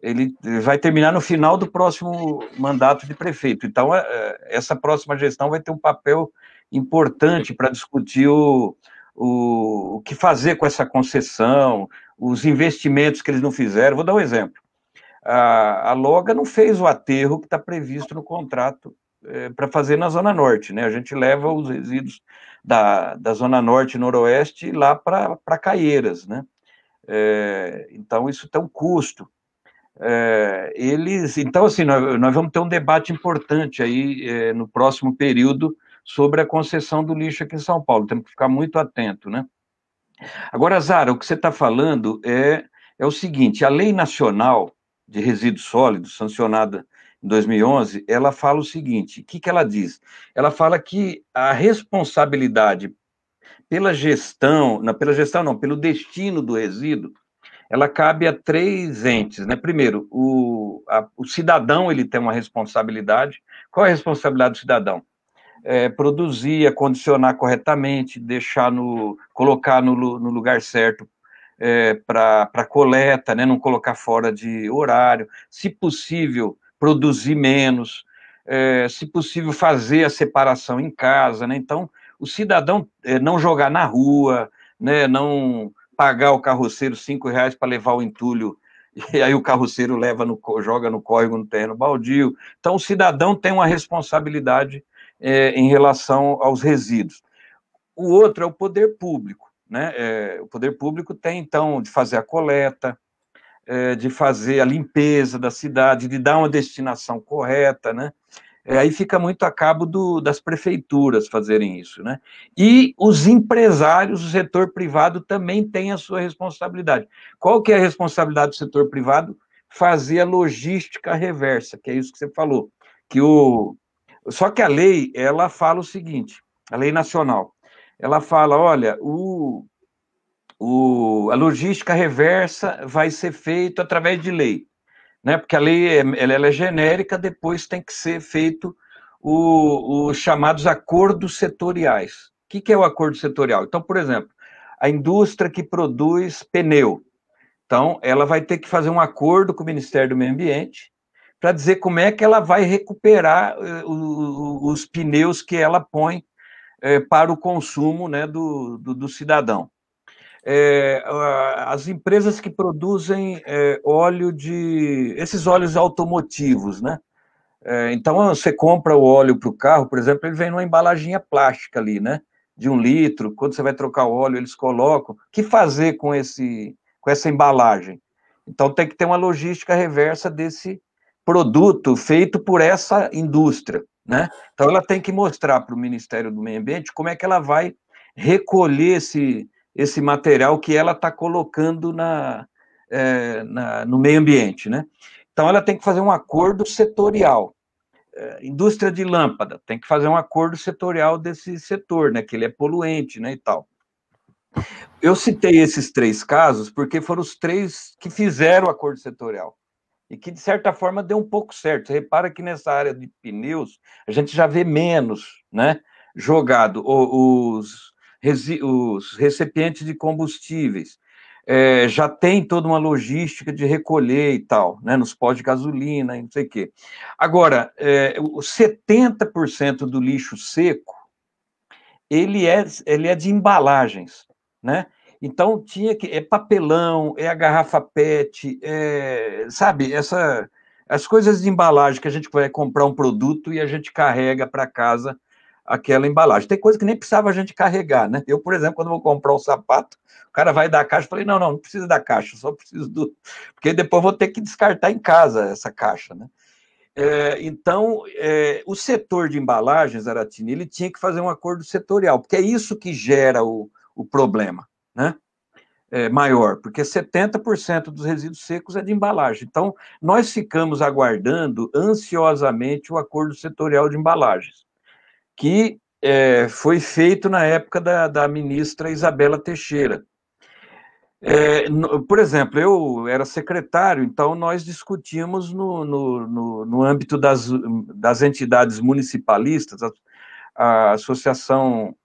ele vai terminar no final do próximo mandato de prefeito. Então, é, é, essa próxima gestão vai ter um papel importante para discutir o, o, o que fazer com essa concessão, os investimentos que eles não fizeram. Vou dar um exemplo. A, a Loga não fez o aterro que está previsto no contrato é, para fazer na Zona Norte. Né? A gente leva os resíduos da, da Zona Norte e Noroeste lá para Caieiras. Né? É, então, isso tem um custo. É, eles, então, assim, nós, nós, vamos ter um debate importante aí no próximo período sobre a concessão do lixo aqui em São Paulo. Temos que ficar muito atento, né? Agora, Zara, o que você está falando é, é o seguinte: a Lei Nacional de Resíduos Sólidos, sancionada em 2011, ela fala o seguinte: o que, que ela diz? Ela fala que a responsabilidade pela gestão, não, pela gestão não, pelo destino do resíduo, ela cabe a três entes, né? Primeiro, o, a, o cidadão ele tem uma responsabilidade. Qual é a responsabilidade do cidadão? é, produzir, acondicionar corretamente, deixar no, colocar no, no lugar certo é, para coleta, né? não colocar fora de horário, se possível, produzir menos, é, se possível, fazer a separação em casa. Né? Então, o cidadão é, não jogar na rua, né? não pagar o carroceiro cinco reais para levar o entulho e aí o carroceiro leva no, joga no córrego, no terreno baldio. Então, o cidadão tem uma responsabilidade é, em relação aos resíduos. O outro é o poder público. Né? É, o poder público tem, então, de fazer a coleta, é, de fazer a limpeza da cidade, de dar uma destinação correta, né? É, aí fica muito a cabo do, das prefeituras fazerem isso, né? E os empresários, o setor privado também tem a sua responsabilidade. Qual que é a responsabilidade do setor privado? Fazer a logística reversa, que é isso que você falou, que o só que a lei, ela fala o seguinte, a lei nacional, ela fala, olha, o, o, a logística reversa vai ser feita através de lei, né? Porque a lei é, ela, é genérica, depois tem que ser feito os chamados acordos setoriais. O que, que é o acordo setorial? Então, por exemplo, a indústria que produz pneu, então ela vai ter que fazer um acordo com o Ministério do Meio Ambiente para dizer como é que ela vai recuperar eh, os pneus que ela põe eh, para o consumo né, do, do, do cidadão. É, as empresas que produzem é, óleo de. esses óleos automotivos, né? É, então, você compra o óleo para o carro, por exemplo, ele vem numa embalaginha plástica ali, né? De um litro. Quando você vai trocar o óleo, eles colocam. O que fazer com, esse, com essa embalagem? Então, tem que ter uma logística reversa desse, produto feito por essa indústria. Né? Então, ela tem que mostrar para o Ministério do Meio Ambiente como é que ela vai recolher esse, esse material que ela está colocando na, é, na, no meio ambiente. Né? Então, ela tem que fazer um acordo setorial. É, indústria de lâmpada tem que fazer um acordo setorial desse setor, né, que ele é poluente né, e tal. Eu citei esses três casos porque foram os três que fizeram o acordo setorial e que, de certa forma, deu um pouco certo. repara que nessa área de pneus, a gente já vê menos né, jogado os, os recipientes de combustíveis. É, já tem toda uma logística de recolher e tal, né, nos pós de gasolina e não sei o quê. Agora, é, 70% do lixo seco, ele é, ele é de embalagens, né? Então tinha que é papelão, é a garrafa PET, é, sabe, essa as coisas de embalagem que a gente vai comprar um produto e a gente carrega para casa aquela embalagem. Tem coisa que nem precisava a gente carregar, né? Eu, por exemplo, quando vou comprar um sapato, o cara vai dar a caixa, falei: "Não, não, não precisa da caixa, só preciso do porque depois vou ter que descartar em casa essa caixa, né? É, então, é, o setor de embalagens, Aratini, ele tinha que fazer um acordo setorial, porque é isso que gera o, o problema né? É, maior, porque 70% dos resíduos secos é de embalagem. Então, nós ficamos aguardando ansiosamente o acordo setorial de embalagens, que é, foi feito na época da, da ministra Isabela Teixeira. É, no, por exemplo, eu era secretário, então nós discutimos no, no, no, no âmbito das, das entidades municipalistas, a, a Associação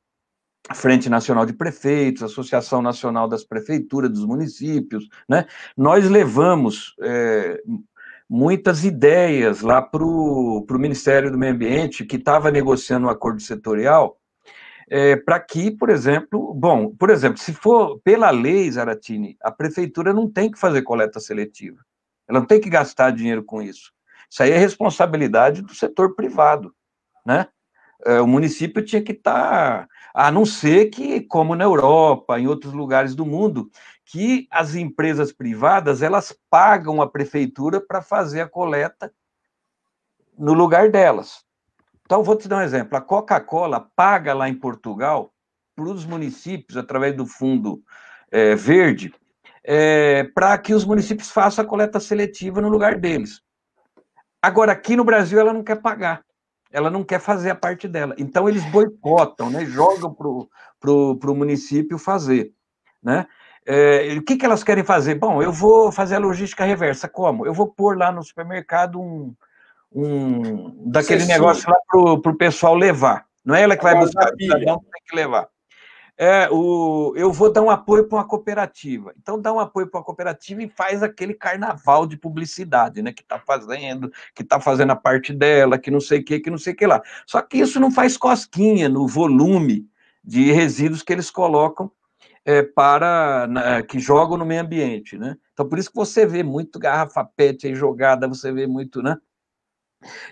Frente Nacional de Prefeitos, Associação Nacional das Prefeituras, dos Municípios, né? Nós levamos é, muitas ideias lá para o Ministério do Meio Ambiente, que estava negociando um acordo setorial, é, eh, para que, por exemplo, bom, por exemplo, se for pela lei, Zaratini, a prefeitura não tem que fazer coleta seletiva, ela não tem que gastar dinheiro com isso. Isso aí é responsabilidade do setor privado, né? É, o município tinha que estar tá a não ser que, como na Europa, em outros lugares do mundo, que as empresas privadas elas pagam a prefeitura para fazer a coleta no lugar delas. Então, vou te dar um exemplo. A Coca-Cola paga lá em Portugal para os municípios, através do fundo é, verde, é, para que os municípios façam a coleta seletiva no lugar deles. Agora, aqui no Brasil, ela não quer pagar ela não quer fazer a parte dela. Então eles boicotam, né? jogam para o pro, pro município fazer. Né? É, o que, que elas querem fazer? Bom, eu vou fazer a logística reversa. Como? Eu vou pôr lá no supermercado um, um daquele Cê negócio sim. lá para o pessoal levar. Não é ela que vai buscar, não tem que levar é, o, eu vou dar um apoio para uma cooperativa. Então, dá um apoio para uma cooperativa e faz aquele carnaval de publicidade, né? Que está fazendo, que está fazendo a parte dela, que não sei o que, que não sei o que lá. Só que isso não faz cosquinha no volume de resíduos que eles colocam é, para na, que jogam no meio ambiente, né? Então por isso que você vê muito garrafa PET aí jogada, você vê muito, né?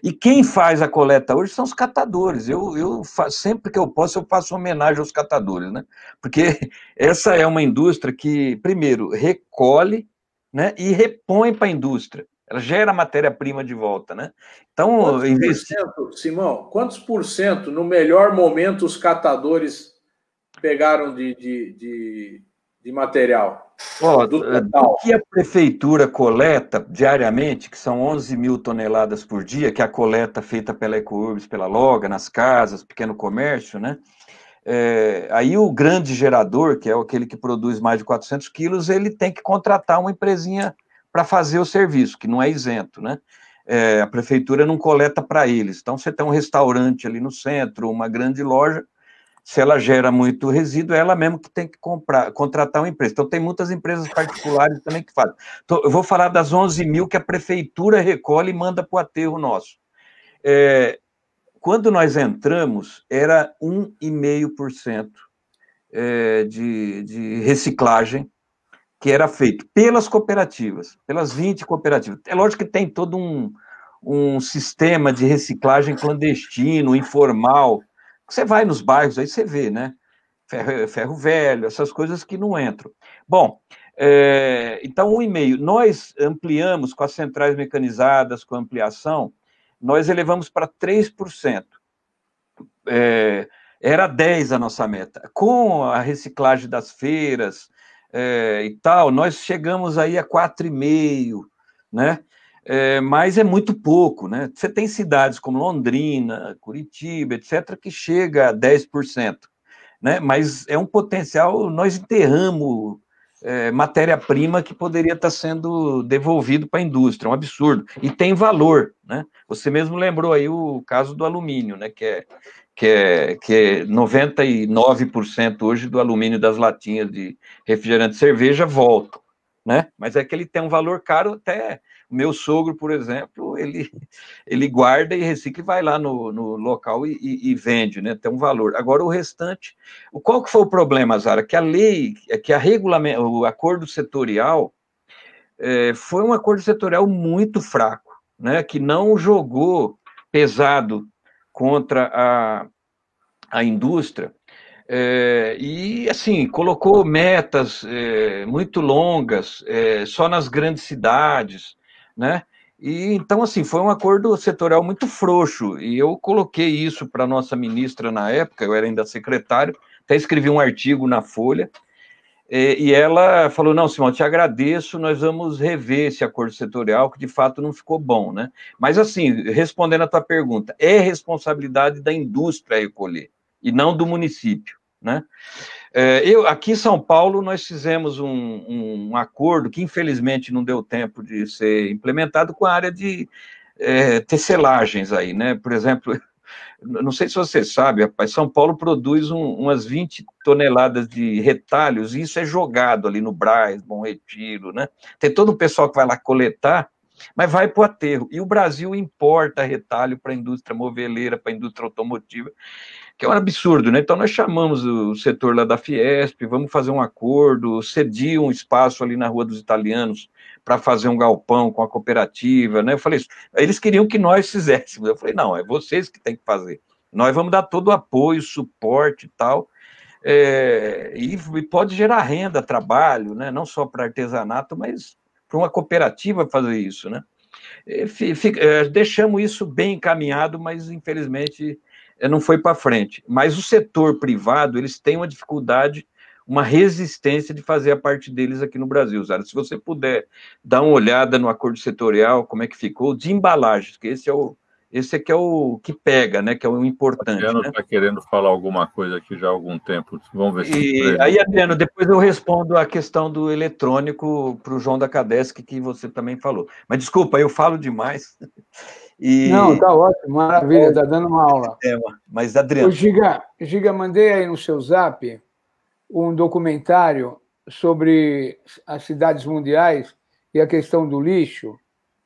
E quem faz a coleta hoje são os catadores. Eu, eu sempre que eu posso, eu faço homenagem aos catadores, né? Porque essa é uma indústria que, primeiro, recolhe né, e repõe para a indústria. Ela gera matéria-prima de volta, né? Então, quantos Simão, quantos por cento, no melhor momento, os catadores pegaram de, de, de de material? Oh, do, do é, que a prefeitura coleta diariamente, que são 11 mil toneladas por dia, que é a coleta feita pela EcoUrbs, pela Loga, nas casas, pequeno comércio, né? É, aí o grande gerador, que é aquele que produz mais de 400 quilos, ele tem que contratar uma empresinha para fazer o serviço, que não é isento, né? É, a prefeitura não coleta para eles. Então, você tem um restaurante ali no centro, uma grande loja, se ela gera muito resíduo, é ela mesmo que tem que comprar, contratar uma empresa. Então, tem muitas empresas particulares também que fazem. Então, eu vou falar das 11 mil que a prefeitura recolhe e manda para o aterro nosso. É, quando nós entramos, era 1,5% é, de, de reciclagem que era feito pelas cooperativas, pelas 20 cooperativas. É lógico que tem todo um, um sistema de reciclagem clandestino, informal, você vai nos bairros, aí você vê, né? Ferro, ferro velho, essas coisas que não entram. Bom, é, então um e-mail. Nós ampliamos com as centrais mecanizadas, com ampliação, nós elevamos para 3%. É, era 10 a nossa meta. Com a reciclagem das feiras é, e tal, nós chegamos aí a 4,5, né? é, mas é muito pouco. Né? Você tem cidades como Londrina, Curitiba, etc., que chega a 10%. Né? Mas é um potencial, nós enterramos é, matéria-prima que poderia estar sendo devolvido para a indústria, é um absurdo. E tem valor. Né? Você mesmo lembrou aí o caso do alumínio, né? que é que é, que é 99% hoje do alumínio das latinhas de refrigerante de cerveja volta, né? Mas é que ele tem um valor caro até meu sogro, por exemplo, ele, ele guarda e recicla e vai lá no, no local e, e, e, vende, né? Tem um valor. Agora, o restante... Qual que foi o problema, Zara? Que a lei, é que a regulamento, o acordo setorial é, foi um acordo setorial muito fraco, né? Que não jogou pesado contra a, a indústria, é, e, assim, colocou metas é, muito longas, é, só nas grandes cidades, né? E então assim foi um acordo setorial muito frouxo e eu coloquei isso para nossa ministra na época, eu era ainda secretário, até escrevi um artigo na Folha e ela falou: Não, Simão, te agradeço, nós vamos rever esse acordo setorial, que de fato não ficou bom, né? Mas, assim, respondendo a tua pergunta, é responsabilidade da indústria recolher e não do município. Né? É, eu, aqui em São Paulo, nós fizemos um, um, acordo que, infelizmente, não deu tempo de ser implementado com a área de é, tecelagens aí, né? Por exemplo, não sei se você sabe, rapaz, São Paulo produz um, umas 20 toneladas de retalhos e isso é jogado ali no Braz, Bom Retiro, né? Tem todo o pessoal que vai lá coletar, mas vai para o aterro. E o Brasil importa retalho para a indústria moveleira, para a indústria automotiva que é um absurdo, né? Então nós chamamos o setor lá da Fiesp, vamos fazer um acordo, cedir um espaço ali na Rua dos Italianos para fazer um galpão com a cooperativa, né? Eu falei isso. Eles queriam que nós fizéssemos. Eu falei, não, é vocês que têm que fazer. Nós vamos dar todo o apoio, suporte e tal. É, e, e pode gerar renda, trabalho, né? Não só para artesanato, mas para uma cooperativa fazer isso, né? Fica, é, deixamos isso bem encaminhado, mas infelizmente eh, não foi para frente. Mas o setor privado, eles têm uma dificuldade, uma resistência de fazer a parte deles aqui no Brasil, Zara. Se você puder dar uma olhada no acordo setorial, como é que ficou, de embalagens, que esse é o esse aqui é, é o que pega, né? Que é o importante. Adriano está né? Tá querendo falar alguma coisa aqui já há algum tempo. Vamos ver se. E, aí, Adriano, depois eu respondo a questão do eletrônico para o João da Cadesc, que você também falou. Mas desculpa, eu falo demais. E... Não, tá ótimo, maravilha, está dando uma aula. É, é, mas Adriano. o Giga, Giga, mandei aí no seu zap um documentário sobre as cidades mundiais e a questão do lixo.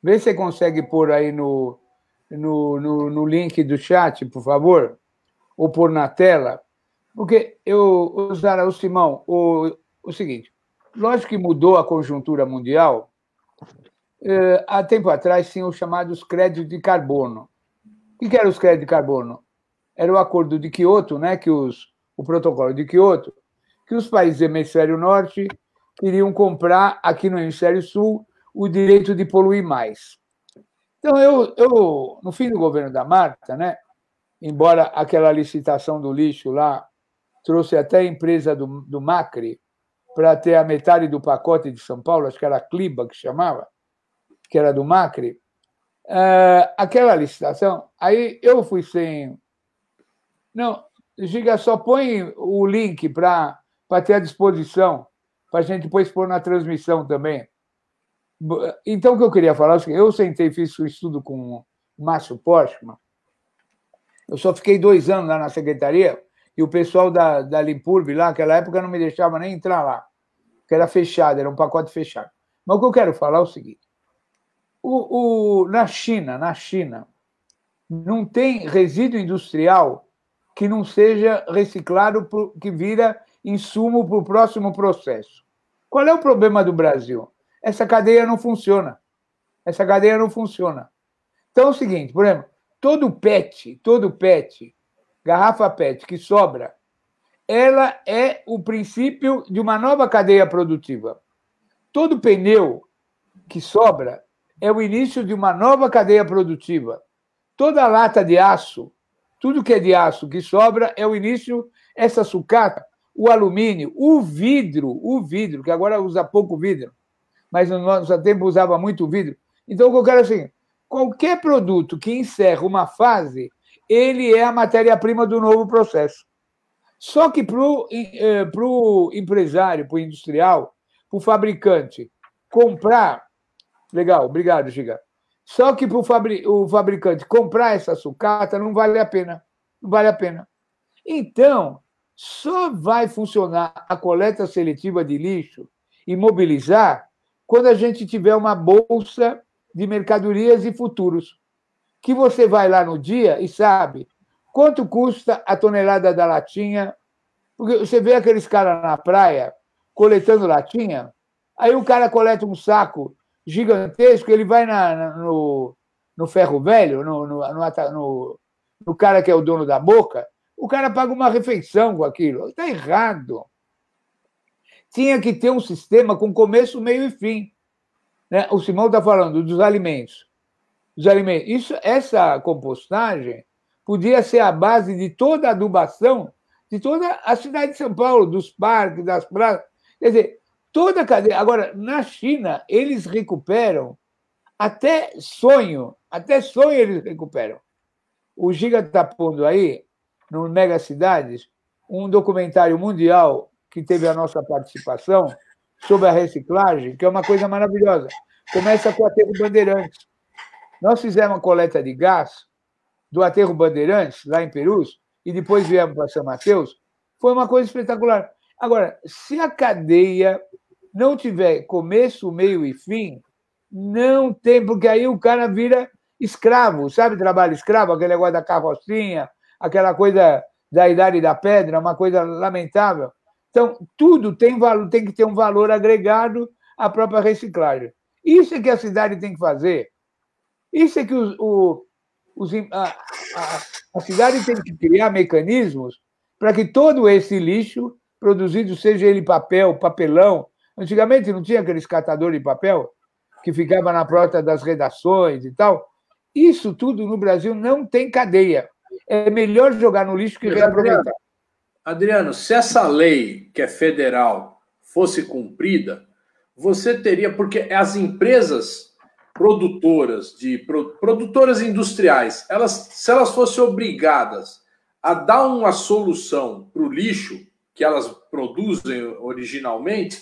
Vê se você consegue pôr aí no, no, no, no link do chat, por favor, ou pôr na tela. Porque eu, Zara, o Simão, o, o seguinte, lógico que mudou a conjuntura mundial, eh, há tempo atrás tinham os chamados créditos de carbono. O que eram os créditos de carbono? Era o acordo de Quioto, né, que os, o protocolo de Quioto, que os países do hemisfério norte iriam comprar aqui no hemisfério sul o direito de poluir mais. Então, eu, eu no fim do governo da Marta, né, embora aquela licitação do lixo lá trouxe até a empresa do, do Macri para ter a metade do pacote de São Paulo, acho que era a Cliba que chamava, que era do Macri, é, aquela licitação, aí eu fui sem. Não, Giga, só põe o link para ter à disposição, para a gente depois pôr na transmissão também. Então, o que eu queria falar é que eu sentei fiz um estudo com o Márcio Postman. Eu só fiquei dois anos lá na secretaria e o pessoal da, da Limpurb lá, naquela época, não me deixava nem entrar lá, porque era fechado, era um pacote fechado. Mas o que eu quero falar é o seguinte: o, o, na China, na China, não tem resíduo industrial que não seja reciclado, por, que vira insumo para o próximo processo. Qual é o problema do Brasil? Essa cadeia não funciona. Essa cadeia não funciona. Então é o seguinte, por exemplo, todo PET, todo PET, garrafa PET que sobra, ela é o princípio de uma nova cadeia produtiva. Todo pneu que sobra é o início de uma nova cadeia produtiva. Toda lata de aço, tudo que é de aço que sobra, é o início, essa sucata, o alumínio, o vidro, o vidro, que agora usa pouco vidro, mas no nosso tempo usava muito vidro. Então, o que eu quero assim, qualquer produto que encerra uma fase, ele é a matéria-prima do novo processo. Só que para o eh, empresário, para o industrial, para o fabricante comprar Legal, obrigado, Giga. Só que para fabri o fabricante comprar essa sucata não vale a pena. Não vale a pena. Então, só vai funcionar a coleta seletiva de lixo e mobilizar quando a gente tiver uma bolsa de mercadorias e futuros, que você vai lá no dia e sabe quanto custa a tonelada da latinha. Porque você vê aqueles caras na praia coletando latinha, aí o cara coleta um saco gigantesco, ele vai na, na, no, no ferro velho, no, no, no, no cara que é o dono da boca, o cara paga uma refeição com aquilo. Está errado. Tinha que ter um sistema com começo, meio e fim. Né? O Simão está falando dos alimentos. Os alimentos. Isso, essa compostagem podia ser a base de toda a adubação de toda a cidade de São Paulo, dos parques, das praças. Quer dizer, Toda a cadeia. Agora, na China, eles recuperam até sonho. Até sonho eles recuperam. O Giga está pondo aí, no Mega Cidades, um documentário mundial que teve a nossa participação sobre a reciclagem, que é uma coisa maravilhosa. Começa com o aterro Bandeirantes. Nós fizemos uma coleta de gás do aterro Bandeirantes, lá em Perus, e depois viemos para São Mateus. Foi uma coisa espetacular. Agora, se a cadeia não tiver começo, meio e fim, não tem, porque aí o cara vira escravo, sabe? Trabalho escravo, aquele negócio da carrocinha, aquela coisa da idade da pedra, uma coisa lamentável. Então, tudo tem valor, tem que ter um valor agregado à própria reciclagem. Isso é que a cidade tem que fazer. Isso é que os, o, os, a, a, a cidade tem que criar mecanismos para que todo esse lixo produzido, seja ele papel, papelão, Antigamente não tinha aqueles catadores de papel que ficava na porta das redações e tal. Isso tudo no Brasil não tem cadeia. É melhor jogar no lixo que reaproveitar. Adriano, Adriano, se essa lei que é federal fosse cumprida, você teria, porque as empresas produtoras de produtoras industriais, elas se elas fossem obrigadas a dar uma solução para o lixo que elas produzem originalmente,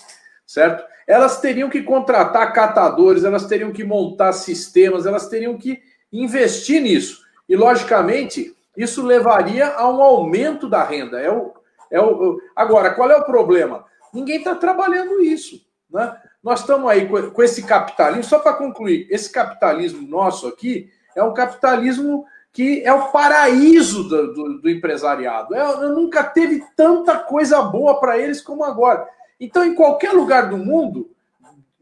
certo? Elas teriam que contratar catadores, elas teriam que montar sistemas, elas teriam que investir nisso. E, logicamente, isso levaria a um aumento da renda. É o, é o, agora, qual é o problema? Ninguém está trabalhando isso. Né? Nós estamos aí com, com esse capitalismo, só para concluir, esse capitalismo nosso aqui é um capitalismo que é o paraíso do, do, do empresariado. É, nunca teve tanta coisa boa para eles como agora. Então, em qualquer lugar do mundo,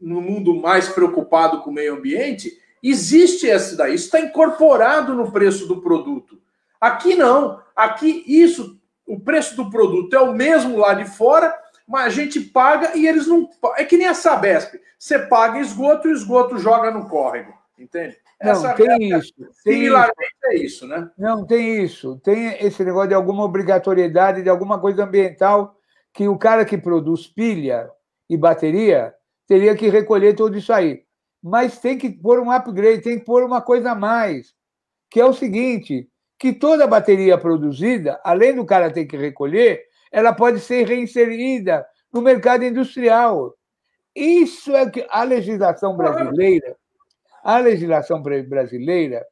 no mundo mais preocupado com o meio ambiente, existe essa daí. Isso está incorporado no preço do produto. Aqui não. Aqui isso, o preço do produto é o mesmo lá de fora, mas a gente paga e eles não. É que nem a Sabesp. Você paga esgoto e o esgoto joga no córrego. Entende? Não, Essa tem é, isso. Tem similarmente isso. é isso, né? Não, tem isso. Tem esse negócio de alguma obrigatoriedade, de alguma coisa ambiental que o cara que produz pilha e bateria teria que recolher tudo isso aí. Mas tem que pôr um upgrade, tem que pôr uma coisa a mais, que é o seguinte, que toda bateria produzida, além do cara ter que recolher, ela pode ser reinserida no mercado industrial. Isso é que a legislação brasileira, a legislação brasileira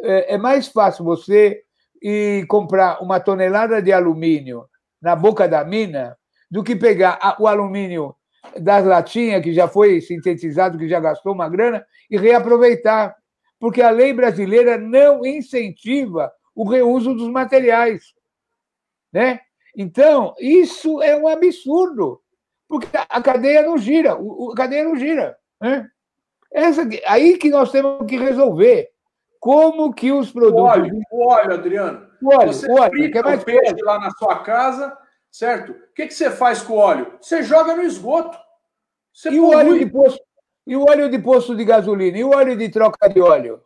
é, é, mais fácil você ir comprar uma tonelada de alumínio na boca da mina do que pegar a, o alumínio das latinhas, que já foi sintetizado, que já gastou uma grana, e reaproveitar. Porque a lei brasileira não incentiva o reuso dos materiais. Né? Então, isso é um absurdo, porque a cadeia não gira, o, a cadeia não gira. Né? Essa, aí que nós temos que resolver como que os produtos. O óleo, o óleo Adriano. O óleo, o óleo, frita o peixe lá na sua casa, certo? O que, que você faz com o óleo? Você joga no esgoto. Você e, o óleo de posto e o óleo de de gasolina? E o óleo de troca de óleo?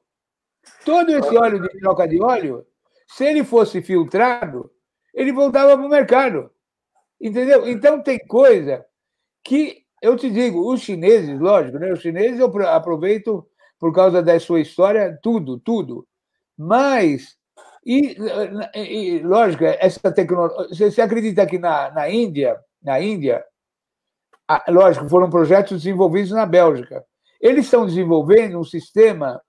Todo esse óleo de troca de óleo, se ele fosse filtrado, ele voltava para o mercado. Entendeu? Então tem coisa que eu te digo, os chineses, lógico, né? Os chineses eu aproveito por causa da sua história, tudo, tudo. Mas e, e lógico, essa tecnologia. Você, acredita que na, na Índia, na Índia, lógico, foram projetos desenvolvidos na Bélgica. Eles estão desenvolvendo um sistema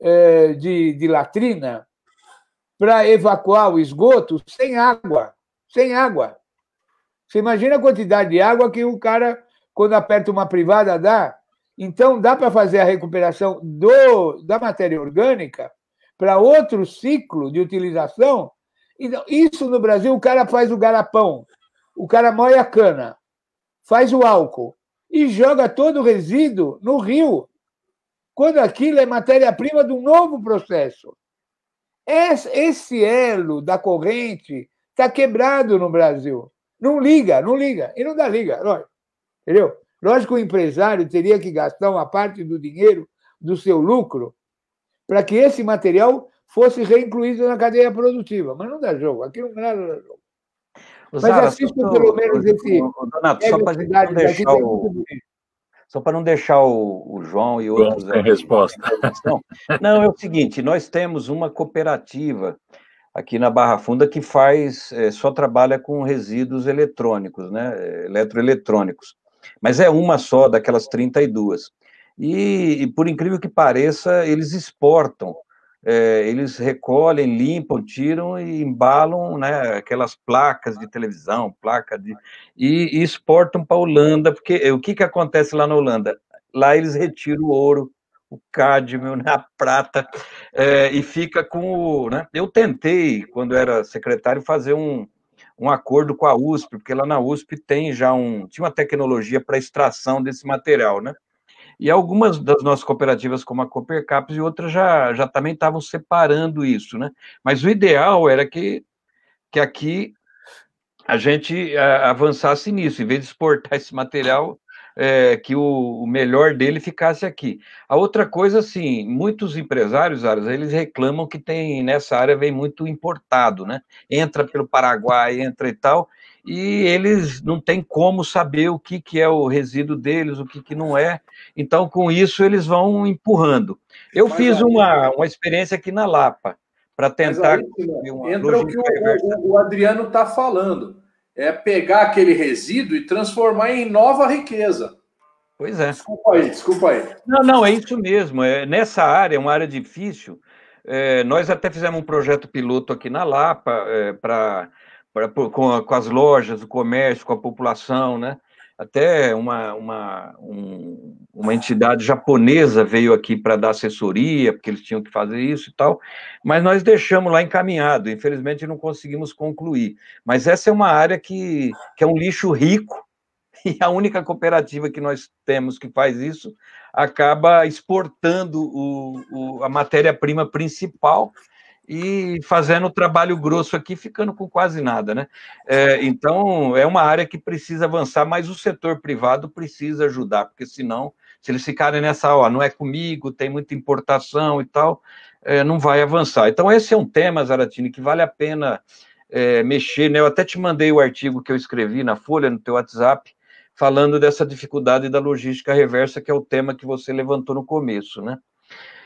é, de, de latrina para evacuar o esgoto sem água. Sem água. Você imagina a quantidade de água que o cara, quando aperta uma privada, dá. Então, dá para fazer a recuperação do, da matéria orgânica para outro ciclo de utilização. Então, isso no Brasil, o cara faz o garapão, o cara moe a cana, faz o álcool e joga todo o resíduo no rio, quando aquilo é matéria-prima de um novo processo. Esse elo da corrente está quebrado no Brasil. Não liga, não liga. E não dá liga, lógico. Entendeu? Lógico que o empresário teria que gastar uma parte do dinheiro do seu lucro para que esse material fosse reincluído na cadeia produtiva. Mas não dá jogo, aqui não é dá jogo. Mas assista pelo menos esse. Donato, só para não deixar o. Só para não deixar o, João e outros. Bom, resposta. Não, é o seguinte: nós temos uma cooperativa aqui na Barra Funda que faz, eh, só trabalha com resíduos eletrônicos, né? Eh, eletroeletrônicos. Mas é uma só daquelas 32 e, por incrível que pareça, eles exportam. É, eles recolhem, limpam, tiram e embalam né, aquelas placas de televisão, placa de. e, e exportam para a Holanda, porque eh, o que, que acontece lá na Holanda? Lá eles retiram o ouro, o cádmio, né, a prata, é, e fica com o. Né? Eu tentei, quando era secretário, fazer um, um acordo com a USP, porque lá na USP tem já um. tinha uma tecnologia para extração desse material, né? E algumas das nossas cooperativas, como a Coopercaps e outras, já, já também estavam separando isso, né? Mas o ideal era que, que aqui a gente a, é, avançasse nisso, em vez de exportar esse material, é, que o, o, melhor dele ficasse aqui. A outra coisa, assim, muitos empresários, Aras, eles reclamam que tem nessa área vem muito importado, né? Entra pelo Paraguai, entra e tal, e eles não têm como saber o que, que é o resíduo deles, o que, que não é. Então, com isso, eles vão empurrando. Eu Mas fiz aí, uma, uma experiência aqui na Lapa para tentar. Aí, entra o que o, o, o Adriano está falando. É pegar aquele resíduo e transformar em nova riqueza. Pois é. Desculpa aí, desculpa aí. Não, não, é isso mesmo. É, nessa área, é uma área difícil. É, nós até fizemos um projeto piloto aqui na Lapa é, para pra, com, a, com, as lojas, o comércio, com a população, né? Até uma, uma, um, uma entidade japonesa veio aqui para dar assessoria, porque eles tinham que fazer isso e tal, mas nós deixamos lá encaminhado, infelizmente não conseguimos concluir. Mas essa é uma área que, que é um lixo rico, e a única cooperativa que nós temos que faz isso acaba exportando o, o, a matéria-prima principal e fazendo trabalho grosso aqui, ficando com quase nada, né? É, então, é uma área que precisa avançar, mas o setor privado precisa ajudar, porque senão, se eles ficarem nessa, ó, não é comigo, tem muita importação e tal, é, não vai avançar. Então, esse é um tema, Zaratini, que vale a pena é, mexer, né? Eu até te mandei o artigo que eu escrevi na Folha, no teu WhatsApp, falando dessa dificuldade da logística reversa, que é o tema que você levantou no começo, né?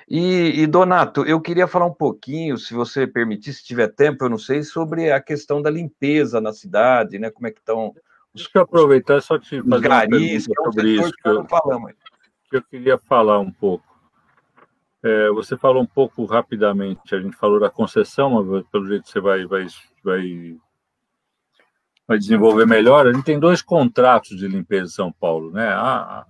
E, e, Donato, eu queria falar um pouquinho, se você permitir, se tiver tempo, eu não sei, sobre a questão da limpeza na cidade, né? Como é que estão. Deixa eu aproveitar só te fazer garis, uma é sobre isso que eu, que eu queria falar um pouco. É, você falou um pouco rapidamente, a gente falou da concessão, mas pelo jeito você vai, vai, vai, vai desenvolver melhor. A gente tem dois contratos de limpeza em São Paulo, né? A,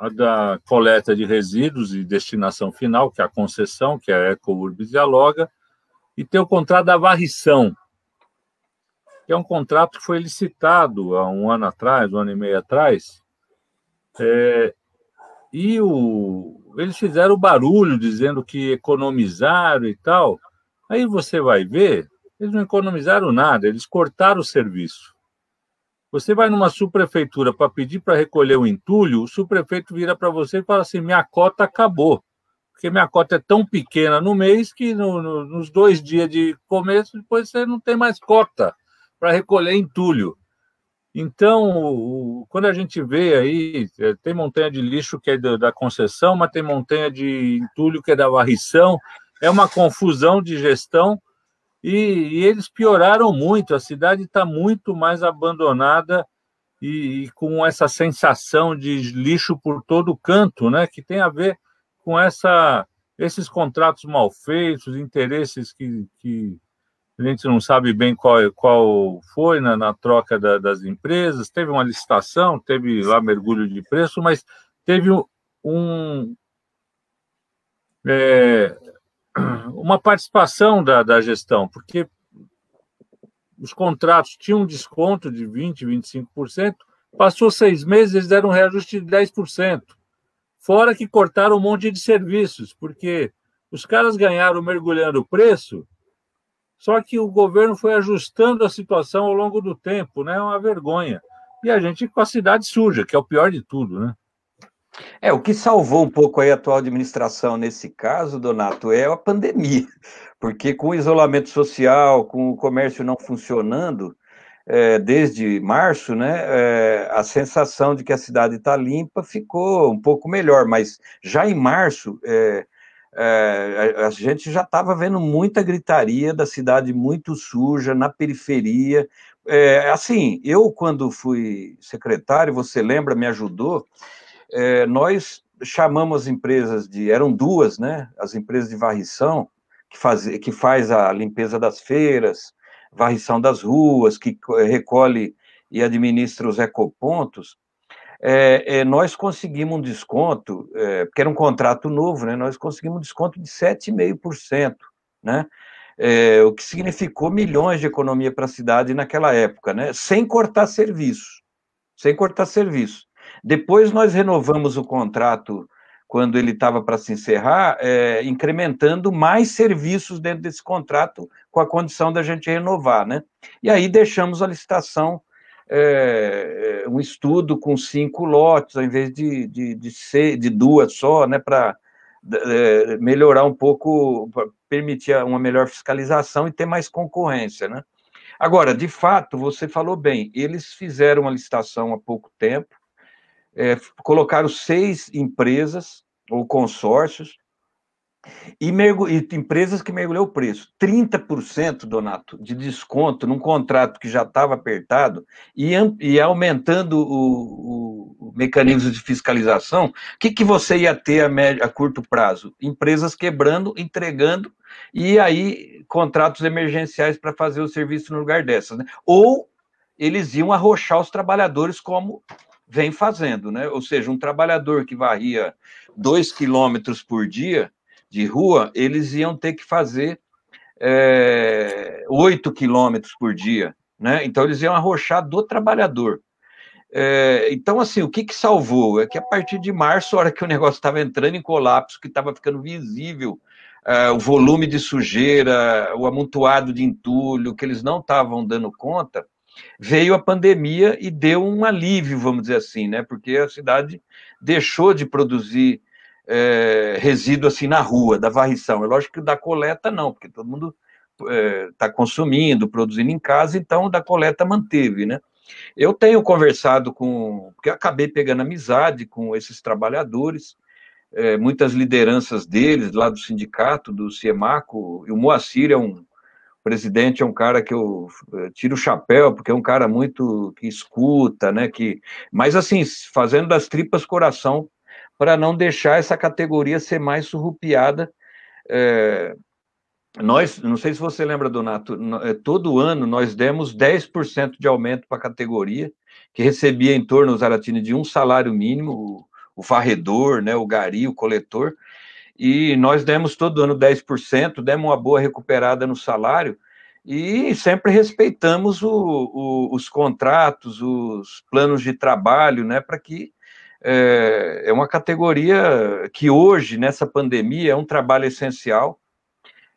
a da coleta de resíduos e destinação final, que é a concessão, que é a EcoUrbis dialoga, e tem o contrato da varrição, que é um contrato que foi licitado há um ano atrás, um ano e meio atrás, é, e o, eles fizeram barulho dizendo que economizaram e tal. Aí você vai ver, eles não economizaram nada, eles cortaram o serviço. Você vai numa subprefeitura para pedir para recolher o entulho, o subprefeito vira para você e fala assim: minha cota acabou. Porque minha cota é tão pequena no mês que no, no, nos dois dias de começo, depois você não tem mais cota para recolher entulho. Então, quando a gente vê aí, é, tem montanha de lixo que é da concessão, mas tem montanha de entulho que é da varrição, é uma confusão de gestão e, e eles pioraram muito, a cidade está muito mais abandonada e, e, com essa sensação de lixo por todo canto, né, que tem a ver com essa, esses contratos mal feitos, interesses que, que a gente não sabe bem qual, qual foi na, na troca da, das empresas. Teve uma licitação, teve lá mergulho de preço, mas teve um. um é, uma participação da, da gestão, porque os contratos tinham um desconto de 20%, 25%, passou seis meses, eles deram um reajuste de 10%. Fora que cortaram um monte de serviços, porque os caras ganharam mergulhando o preço, só que o governo foi ajustando a situação ao longo do tempo, né? É uma vergonha. E a gente com a cidade suja, que é o pior de tudo, né? É, o que salvou um pouco aí a atual administração nesse caso, Donato, é a pandemia, porque com o isolamento social, com o comércio não funcionando, é, desde março, né, é, a sensação de que a cidade está limpa ficou um pouco melhor, mas já em março é, é a, a gente já estava vendo muita gritaria da cidade muito suja, na periferia, é, assim, eu, quando fui secretário, você lembra, me ajudou, é, nós chamamos as empresas de, eram duas, né, as empresas de varrição, que faz, que faz a limpeza das feiras, varrição das ruas, que recolhe e administra os ecopontos, é, é, nós conseguimos um desconto, é, porque era um contrato novo, né, nós conseguimos um desconto de 7,5%, né, é, o que significou milhões de economia para a cidade naquela época, né, sem cortar serviço, sem cortar serviço. Depois nós renovamos o contrato quando ele estava para se encerrar, é, incrementando mais serviços dentro desse contrato com a condição da gente renovar, né? E aí deixamos a licitação é, é um estudo com cinco lotes, ao invés de, de, de, ser, de duas só, né, para é, melhorar um pouco, permitir uma melhor fiscalização e ter mais concorrência. Né? Agora, de fato, você falou bem, eles fizeram a licitação há pouco tempo, é, colocaram seis empresas ou consórcios e, e empresas que mergulhou o preço. 30%, Donato, de desconto num contrato que já estava apertado e, e aumentando o, o, o, mecanismo de fiscalização, o que, que você ia ter a, a curto prazo? Empresas quebrando, entregando e aí contratos emergenciais para fazer o serviço no lugar dessas. Né? Ou eles iam arrochar os trabalhadores como vem fazendo, né? Ou seja, um trabalhador que varria dois quilômetros por dia de rua, eles iam ter que fazer é, eh, 8 quilômetros por dia, né? Então eles iam arrochar do trabalhador. É, então, assim, o que, que salvou? É que a partir de março, a hora que o negócio estava entrando em colapso, que estava ficando visível é, o volume de sujeira, o amontoado de entulho, que eles não estavam dando conta, veio a pandemia e deu um alívio, vamos dizer assim, né? Porque a cidade deixou de produzir é, resíduo assim na rua, da varrição. É lógico que da coleta não, porque todo mundo está eh, é, consumindo, produzindo em casa, então da coleta manteve, né? Eu tenho conversado com, porque acabei pegando amizade com esses trabalhadores, é, muitas lideranças deles, lá do sindicato, do CIEMACO, e o Moacir é um presidente é um cara que eu eh, tiro o chapéu, porque é um cara muito que escuta, né? Que, mas assim, fazendo das tripas coração para não deixar essa categoria ser mais surrupiada. É, nós, não sei se você lembra, Donato, eh, todo ano nós demos 10% de aumento para a categoria, que recebia em torno, Zaratini, de um salário mínimo, o, o varredor, né, o gari, o coletor, e nós demos todo ano 10%, demos uma boa recuperada no salário e sempre respeitamos o, o, os contratos, os planos de trabalho, né, para que é, é, uma categoria que hoje, nessa pandemia, é um trabalho essencial,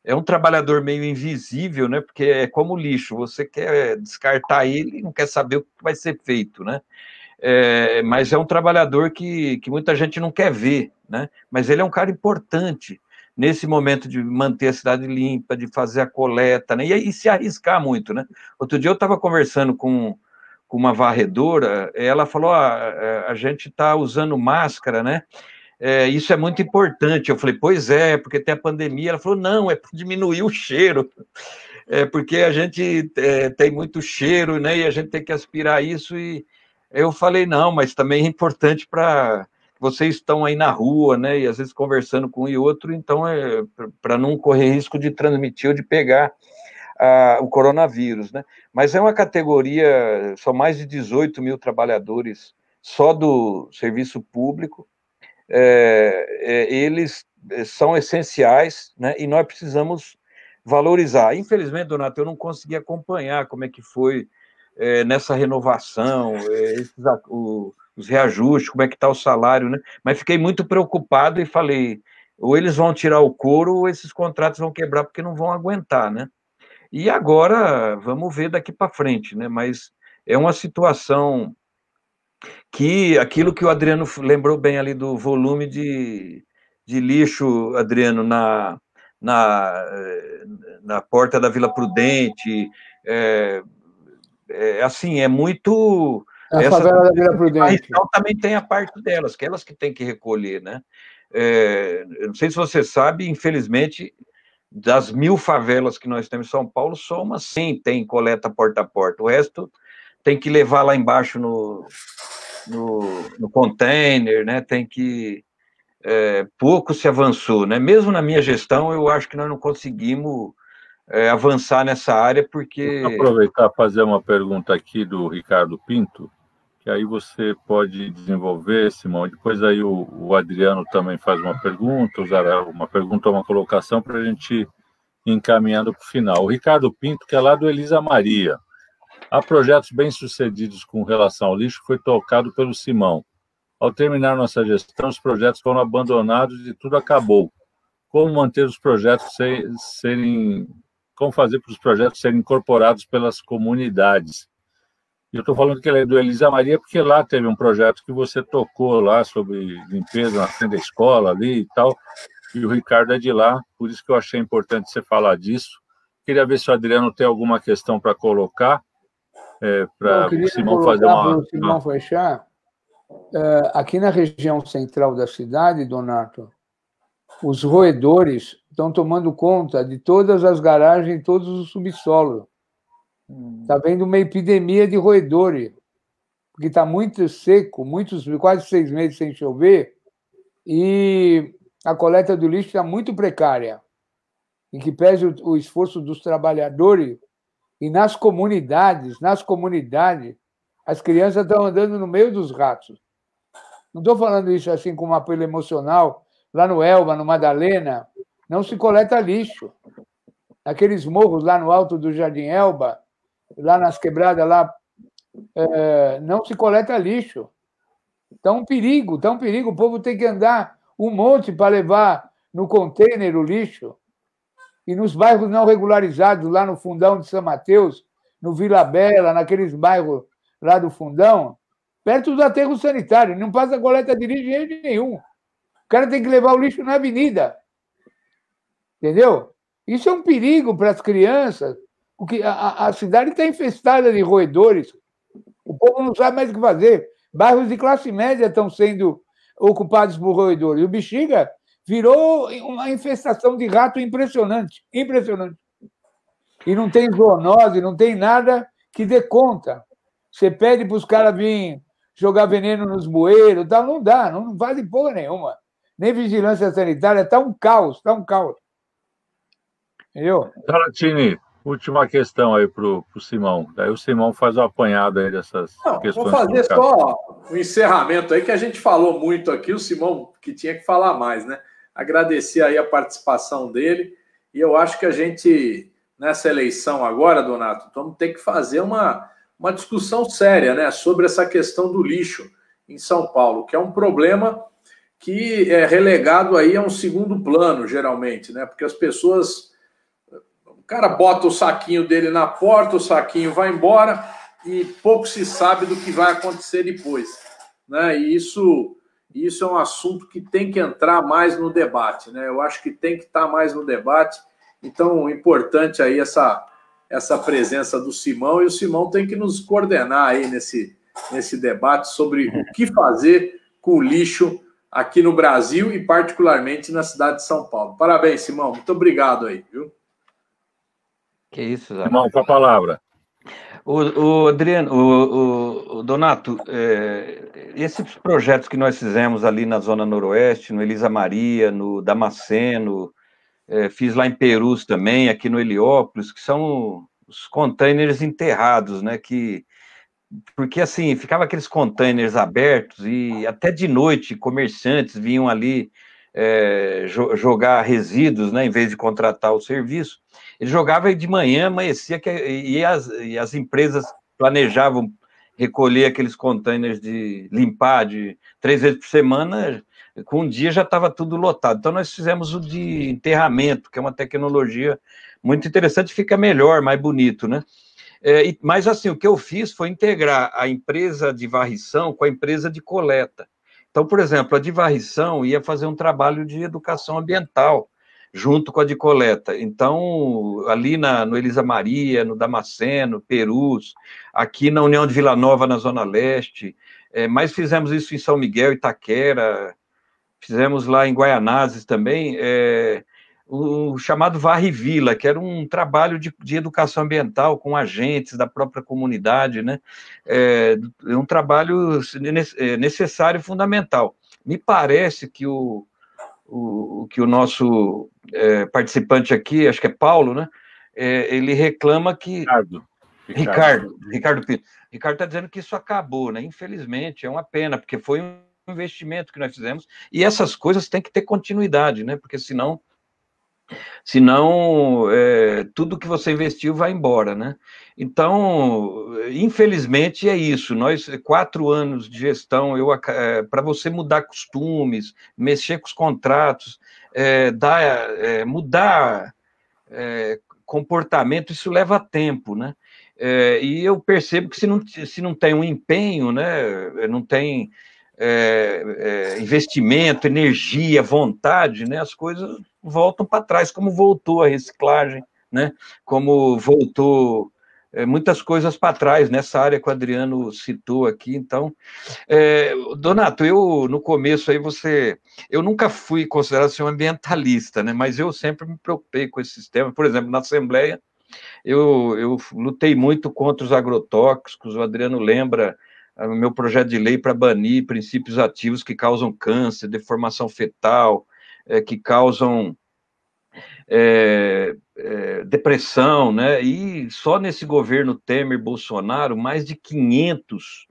é um trabalhador meio invisível, né, porque é como lixo, você quer descartar ele não quer saber o que vai ser feito, né, é, mas é um trabalhador que, que muita gente não quer ver, né? Mas ele é um cara importante nesse momento de manter a cidade limpa, de fazer a coleta, né? E, e se arriscar muito, né? Outro dia eu estava conversando com, com uma varredora, ela falou: ah, é, a gente está usando máscara, né? É, isso é muito importante. Eu falei, pois é, porque tem a pandemia. Ela falou, não, é para diminuir o cheiro, é porque a gente é, tem muito cheiro, né? E a gente tem que aspirar isso. E eu falei, não, mas também é importante para vocês estão aí na rua, né? E às vezes conversando com um e outro, então é para não correr risco de transmitir ou de pegar o coronavírus, né? Mas é uma categoria, são mais de 18 mil trabalhadores só do serviço público, é, é, eles é, são essenciais, né? E nós precisamos valorizar. Infelizmente, Donato, eu não consegui acompanhar como é que foi é, nessa renovação, é, esses, o, os reajustes, como é que está o salário, né? Mas fiquei muito preocupado e falei, ou eles vão tirar o couro ou esses contratos vão quebrar porque não vão aguentar, né? E agora vamos ver daqui para frente, né? Mas é uma situação que aquilo que o Adriano lembrou bem ali do volume de, de lixo, Adriano, na, na, eh, na porta da Vila Prudente, é, é assim, é muito a favela da Vila é Prudente. Então também tem a parte delas, que elas que têm que recolher, né? É, não sei se você sabe, infelizmente, das mil favelas que nós temos em São Paulo, só uma sim tem coleta porta a porta. O resto tem que levar lá embaixo no, no, no container, né? Tem que é, pouco se avançou, né? Mesmo na minha gestão, eu acho que nós não conseguimos é, avançar nessa área porque. Vou aproveitar fazer uma pergunta aqui do Ricardo Pinto que aí você pode desenvolver, Simão. Depois aí o, o Adriano também faz uma pergunta, usará uma pergunta ou uma colocação para a gente encaminhando para o final. O Ricardo Pinto, que é lá do Elisa Maria. Há projetos bem-sucedidos com relação ao lixo, foi tocado pelo Simão. Ao terminar nossa gestão, os projetos foram abandonados e tudo acabou. Como manter os projetos serem. Como fazer para os projetos serem incorporados pelas comunidades? Eu estou falando que ela é do Elisa Maria porque lá teve um projeto que você tocou lá sobre limpeza na frente da escola ali e tal. E o Ricardo é de lá, por isso que eu achei importante você falar disso. Queria ver se o Adriano tem alguma questão para colocar, é, para o Simão fazer uma. O Simão fechar. Uh, aqui na região central da cidade, Donato, os roedores estão tomando conta de todas as garagens, todos os subsolos. Está hum. havendo uma epidemia de roedores, porque está muito seco, muitos, quase seis meses sem chover, e a coleta do lixo está muito precária, em que pese o, o esforço dos trabalhadores e nas comunidades, nas comunidades, as crianças estão andando no meio dos ratos. Não estou falando isso assim com um apelo emocional. Lá no Elba, no Madalena, não se coleta lixo. Naqueles morros lá no alto do Jardim Elba, lá nas quebradas, lá é, não se coleta lixo. Está um perigo, está um perigo. O povo tem que andar um monte para levar no contêiner o lixo. E nos bairros não regularizados, lá no fundão de São Mateus, no Vila Bela, naqueles bairros lá do fundão, perto do aterro sanitário, não passa coleta de lixo de jeito nenhum. O cara tem que levar o lixo na avenida. Entendeu? Isso é um perigo para as crianças, o que, a, a cidade está infestada de roedores. O povo não sabe mais o que fazer. Bairros de classe média estão sendo ocupados por roedores. O Bexiga virou uma infestação de rato impressionante. Impressionante. E não tem zoonose, não tem nada que dê conta. Você pede para os caras virem jogar veneno nos bueiros, tal, tá? não dá, não, vale porra nenhuma. Nem vigilância sanitária, está um caos, está um caos. Entendeu? Caratini, Última questão aí para o Simão. Daí o Simão faz o apanhado aí dessas Não, questões. Vou fazer só o um encerramento aí, que a gente falou muito aqui, o Simão que tinha que falar mais, né? Agradecer aí a participação dele. E eu acho que a gente, nessa eleição agora, Donato, vamos ter que fazer uma, uma discussão séria né, sobre essa questão do lixo em São Paulo, que é um problema que é relegado aí a um segundo plano, geralmente, né? Porque as pessoas o cara bota o saquinho dele na porta, o saquinho vai embora e pouco se sabe do que vai acontecer depois. Né? E isso, isso é um assunto que tem que entrar mais no debate. Né? Eu acho que tem que estar tá mais no debate. Então, importante aí é essa, essa presença do Simão, e o Simão tem que nos coordenar aí nesse, nesse debate sobre o que fazer com o lixo aqui no Brasil e particularmente na cidade de São Paulo. Parabéns, Simão. Muito obrigado aí, viu? Que isso, Zé. Irmão, com a palavra. O, o Adriano, o, o Donato, é, esses projetos que nós fizemos ali na Zona Noroeste, no Elisa Maria, no Damasceno, é, fiz lá em Perus também, aqui no Heliópolis, que são os containers enterrados, né? Que, porque assim, ficava aqueles containers abertos e até de noite comerciantes vinham ali é, jogar resíduos, né? Em vez de contratar o serviço. Ele jogava de manhã, amanhecia, que, e, as, e as empresas planejavam recolher aqueles containers de limpar de três vezes por semana, com um dia já estava tudo lotado. Então nós fizemos o de enterramento, que é uma tecnologia muito interessante, fica melhor, mais bonito, né? É, mas assim, o que eu fiz foi integrar a empresa de varrição com a empresa de coleta. Então, por exemplo, a de varrição ia fazer um trabalho de educação ambiental junto com a de coleta. Então, ali na, no Elisa Maria, no Damasceno, Perus, aqui na União de Vila Nova, na Zona Leste, é, mas fizemos isso em São Miguel, Itaquera, fizemos lá em Guaianazes também, é, o, o chamado Varre Vila, que era um trabalho de, de, educação ambiental com agentes da própria comunidade, né? É, é um trabalho é, necessário, fundamental. Me parece que o, o, que o nosso é, participante aqui, acho que é Paulo, né? É, ele reclama que. Ricardo. Ricardo, Ricardo Pinto. Ricardo está dizendo que isso acabou, né? Infelizmente, é uma pena, porque foi um investimento que nós fizemos. E essas coisas têm que ter continuidade, né? Porque senão Senão, é, tudo que você investiu vai embora, né? Então, infelizmente é isso. Nós, quatro anos de gestão, eu é, para você mudar costumes, mexer com os contratos, é, dar, é, mudar é, comportamento, isso leva tempo, né? É, e eu percebo que se não, se não tem um empenho, né, não tem é, é, investimento, energia, vontade, né, as coisas voltam para trás, como voltou a reciclagem, né, como voltou é, muitas coisas para trás nessa área que o Adriano citou aqui. Então, é, Donato, eu no começo aí você, eu nunca fui considerado assim, um ambientalista, né, mas eu sempre me preocupei com esse sistema. Por exemplo, na Assembleia eu, eu lutei muito contra os agrotóxicos. O Adriano lembra é, meu projeto de lei para banir princípios ativos que causam câncer, deformação fetal, é, que causam é, é, depressão, né? E só nesse governo Temer Bolsonaro, mais de 500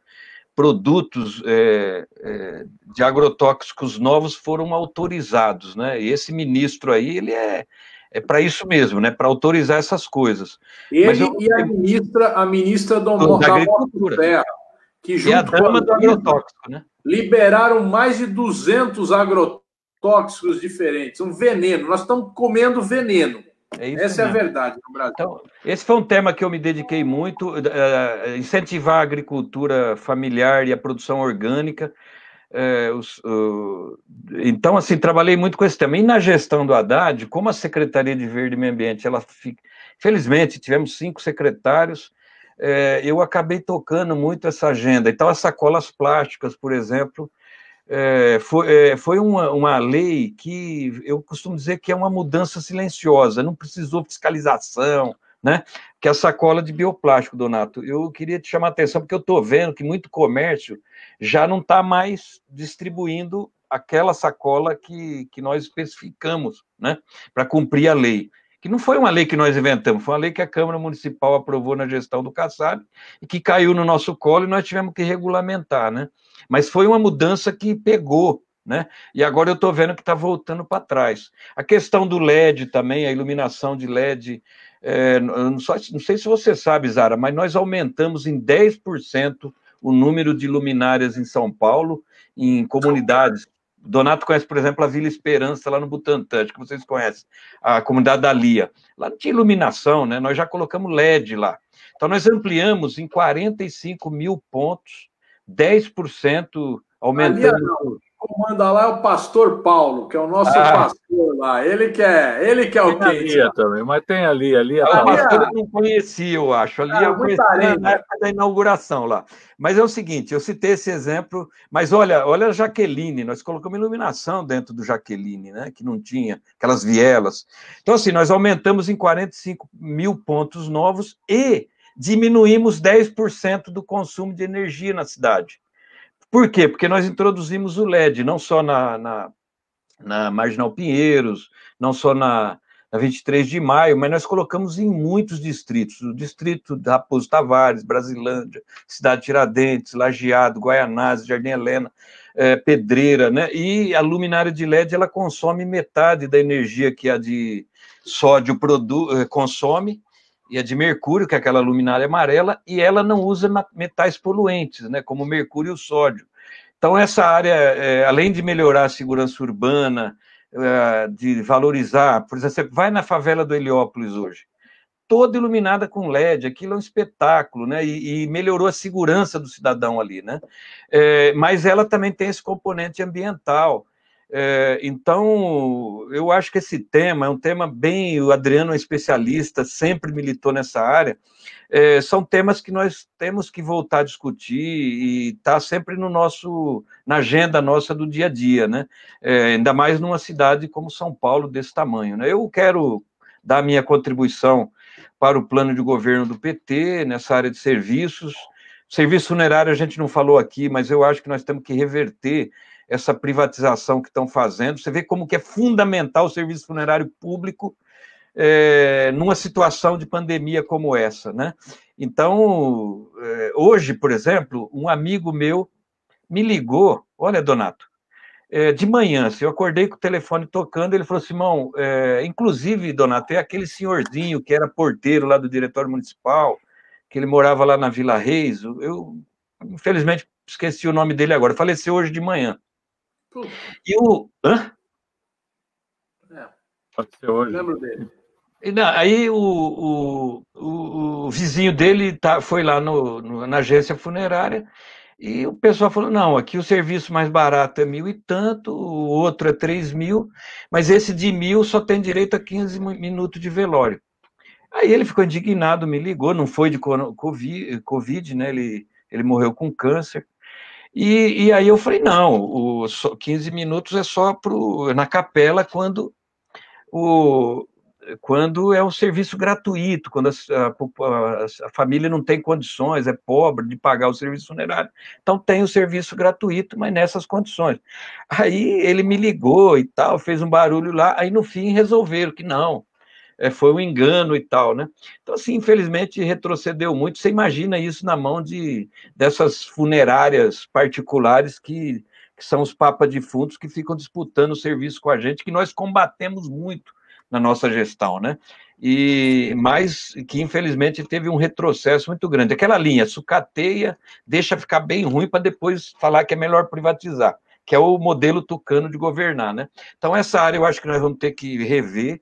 produtos é, é, de agrotóxicos novos foram autorizados, né? E esse ministro aí, ele é, é para isso mesmo, né? Para autorizar essas coisas. Ele eu... e a ministra, a ministra do, da, da Agricultura. Terra que junto é a dama do agrotóxico, né? liberaram mais de 200 agrotóxicos diferentes, um veneno. Nós estamos comendo veneno. É Essa mesmo. é a verdade no Brasil. Então, esse foi um tema que eu me dediquei muito, eh, eh, incentivar a agricultura familiar e a produção orgânica. Eh, os, então, assim, trabalhei muito com esse tema. E na gestão do Haddad, como a Secretaria de Verde e Meio Ambiente, ela fica, felizmente tivemos cinco secretários, é, eu acabei tocando muito essa agenda. Então, as sacolas plásticas, por exemplo, é, foi, é, foi uma, uma lei que eu costumo dizer que é uma mudança silenciosa, não precisou fiscalização, né? Que é a sacola de bioplástico, Donato. Eu queria te chamar a atenção, porque eu estou vendo que muito comércio já não está mais distribuindo aquela sacola que, que nós especificamos, né? Para cumprir a lei que não foi uma lei que nós inventamos, foi uma lei que a Câmara Municipal aprovou na gestão do Kassab e que caiu no nosso colo e nós tivemos que regulamentar, né? Mas foi uma mudança que pegou, né? E agora eu estou vendo que está voltando para trás. A questão do LED também, a iluminação de LED, é, não, só, não sei se você sabe, Zara, mas nós aumentamos em 10% o número de luminárias em São Paulo, em comunidades Donato conhece, por exemplo, a Vila Esperança, lá no Butantã, acho que vocês conhecem, a comunidade da Lia. Lá não tinha iluminação, né? Nós já colocamos LED lá. Então, nós ampliamos em 45 mil pontos, 10% aumentando comanda lá é o pastor Paulo, que é o nosso ah. pastor lá. Ele que é, ele que é o que? também, mas tem ali, ali a é ah, pastor eu não conhecia, eu acho. Ali ah, eu conheci na época da inauguração lá. Mas é o seguinte, eu citei esse exemplo, mas olha, olha a Jaqueline, nós colocamos iluminação dentro do Jaqueline, né? Que não tinha, aquelas vielas. Então, assim, nós aumentamos em 45 mil pontos novos e diminuímos 10% do consumo de energia na cidade. Por quê? Porque nós introduzimos o LED, não só na, na, na Marginal Pinheiros, não só na, na 23 de maio, mas nós colocamos em muitos distritos, o distrito da Raposo Tavares, Brasilândia, Cidade Tiradentes, Lajeado, Guaianazes, Jardim Helena, é, Pedreira, né? E a luminária de LED, ela consome metade da energia que a de sódio produ é, consome, e a é de mercúrio, que é aquela luminária amarela, e ela não usa metais poluentes, né, como mercúrio e o sódio. Então, essa área, é, além de melhorar a segurança urbana, é, de valorizar, por exemplo, você vai na favela do Heliópolis hoje, toda iluminada com LED, aquilo é um espetáculo, né? E, e melhorou a segurança do cidadão ali, né? É, mas ela também tem esse componente ambiental. É, então, eu acho que esse tema é um tema bem. O Adriano é especialista, sempre militou nessa área. É, são temas que nós temos que voltar a discutir e está sempre no nosso, na agenda nossa do dia a dia, né? É, ainda mais numa cidade como São Paulo desse tamanho. Né? Eu quero dar minha contribuição para o plano de governo do PT nessa área de serviços. Serviço funerário a gente não falou aqui, mas eu acho que nós temos que reverter essa privatização que estão fazendo. Você vê como que é fundamental o serviço funerário público é, numa situação de pandemia como essa, né? Então, é, hoje, por exemplo, um amigo meu me ligou, olha, Donato, é, de manhã, assim, eu acordei com o telefone tocando, ele falou, Simão, assim, é, inclusive, Donato, é aquele senhorzinho que era porteiro lá do diretório municipal, que ele morava lá na Vila Reis, eu, infelizmente, esqueci o nome dele agora, faleceu hoje de manhã. E o. Hã? É. Pode ser hoje. Lembro dele. Não, aí o, o, o, o, vizinho dele tá, foi lá no, no, na agência funerária e o pessoal falou: não, aqui o serviço mais barato é mil e tanto, o outro é três mil, mas esse de mil só tem direito a 15 minutos de velório. Aí ele ficou indignado, me ligou, não foi de Covid, COVID né? Ele, ele morreu com câncer. E, e aí eu falei, não, o, 15 minutos é só pro, na capela quando o, quando é um serviço gratuito, quando a, a, a, família não tem condições, é pobre de pagar o serviço funerário. Então tem o serviço gratuito, mas nessas condições. Aí ele me ligou e tal, fez um barulho lá, aí no fim resolveram que não, é, foi um engano e tal, né? Então, assim, infelizmente retrocedeu muito. Você imagina isso na mão de dessas funerárias particulares que, que são os papas defuntos que ficam disputando o serviço com a gente, que nós combatemos muito na nossa gestão, né? E mais que infelizmente teve um retrocesso muito grande. Aquela linha sucateia, deixa ficar bem ruim para depois falar que é melhor privatizar, que é o modelo tucano de governar, né? Então essa área eu acho que nós vamos ter que rever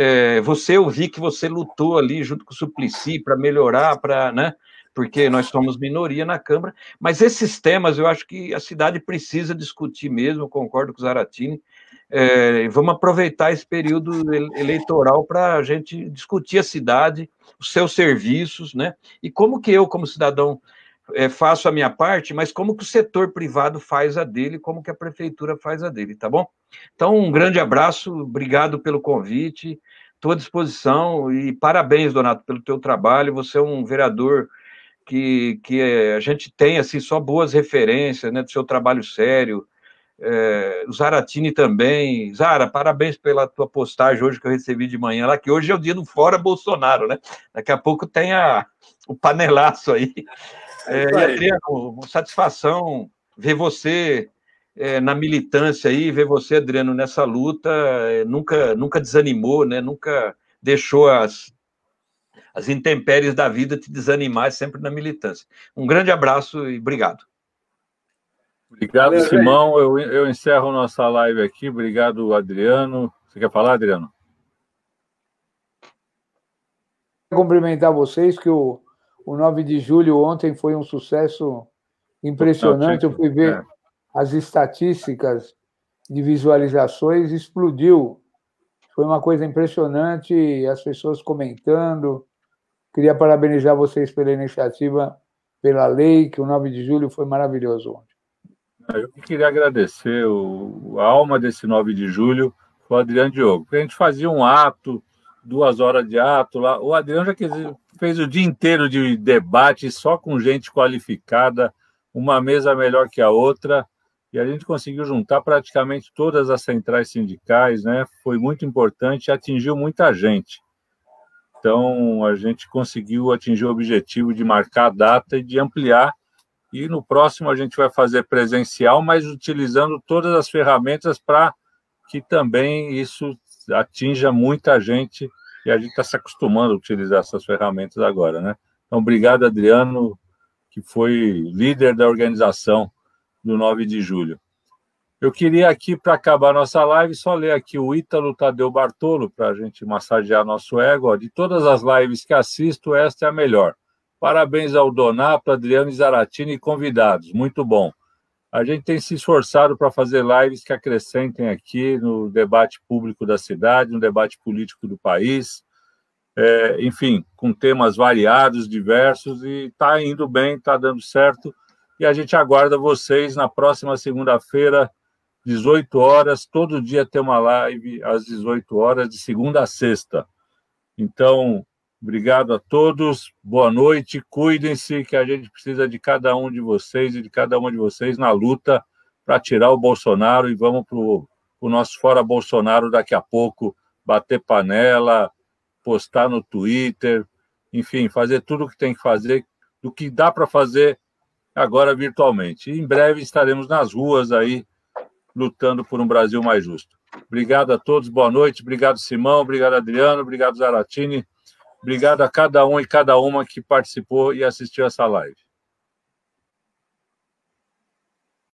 é, você eu vi que você lutou ali junto com o Suplicy para melhorar, para, né? Porque nós somos minoria na Câmara, mas esses temas eu acho que a cidade precisa discutir mesmo, concordo com o Zaratini. É, vamos aproveitar esse período eleitoral para a gente discutir a cidade, os seus serviços, né? E como que eu, como cidadão é, faço a minha parte, mas como que o setor privado faz a dele, como que a prefeitura faz a dele, tá bom? Então, um grande abraço, obrigado pelo convite, estou à disposição e parabéns, Donato, pelo teu trabalho, você é um vereador que, que é, a gente tem, assim, só boas referências, né, do seu trabalho sério, é, o Zaratini também. Zara, parabéns pela tua postagem hoje que eu recebi de manhã lá, que hoje é o dia do Fora Bolsonaro, né? Daqui a pouco tem a, o panelaço aí. É, assim, é Adriano, satisfação ver você é, na militância aí, ver você, Adriano, nessa luta, é, nunca, nunca desanimou, né? nunca deixou as, as intempéries da vida te desanimar sempre na militância. Um grande abraço e obrigado. Obrigado, Valeu, Simão. Eu, eu encerro nossa live aqui. Obrigado, Adriano. Você quer falar, Adriano? Cumprimentar vocês que o o 9 de julho ontem foi um sucesso impressionante. Eu fui ver as estatísticas de visualizações, explodiu. Foi uma coisa impressionante, as pessoas comentando. Queria parabenizar vocês pela iniciativa, pela lei, que o 9 de julho foi maravilhoso ontem. É, eu queria agradecer o, a alma desse 9 de julho, o Adriano Diogo, porque a gente fazia um ato duas horas de ato lá. O Adriano já quis, fez o dia inteiro de debate só com gente qualificada, uma mesa melhor que a outra, e a gente conseguiu juntar praticamente todas as centrais sindicais, né? Foi muito importante, atingiu muita gente. Então, a gente conseguiu atingir o objetivo de marcar a data e de ampliar. E no próximo a gente vai fazer presencial, mas utilizando todas as ferramentas para que também isso atinja muita gente e a gente está se acostumando a utilizar essas ferramentas agora, né? Então, obrigado, Adriano, que foi líder da organização do 9 de julho. Eu queria aqui, para acabar nossa live, só ler aqui o Ítalo Tadeu Bartolo, para a gente massagear nosso ego. de todas as lives que assisto, esta é a melhor. Parabéns ao Donato, Adriano Zaratini e convidados. Muito bom. A gente tem se esforçado para fazer lives que acrescentem aqui no debate público da cidade, no debate político do país, é, enfim, com temas variados, diversos, e está indo bem, está dando certo. E a gente aguarda vocês na próxima segunda-feira, 18 horas. Todo dia tem uma live às 18 horas, de segunda a sexta. Então, Obrigado a todos, boa noite, cuidem-se, que a gente precisa de cada um de vocês e de cada uma de vocês na luta para tirar o Bolsonaro e vamos para o nosso Fora Bolsonaro daqui a pouco bater panela, postar no Twitter, enfim, fazer tudo o que tem que fazer, do que dá para fazer agora virtualmente. E em breve estaremos nas ruas aí lutando por um Brasil mais justo. Obrigado a todos, boa noite, obrigado Simão, obrigado Adriano, obrigado Zaratini. Obrigado a cada um e cada uma que participou e assistiu essa live.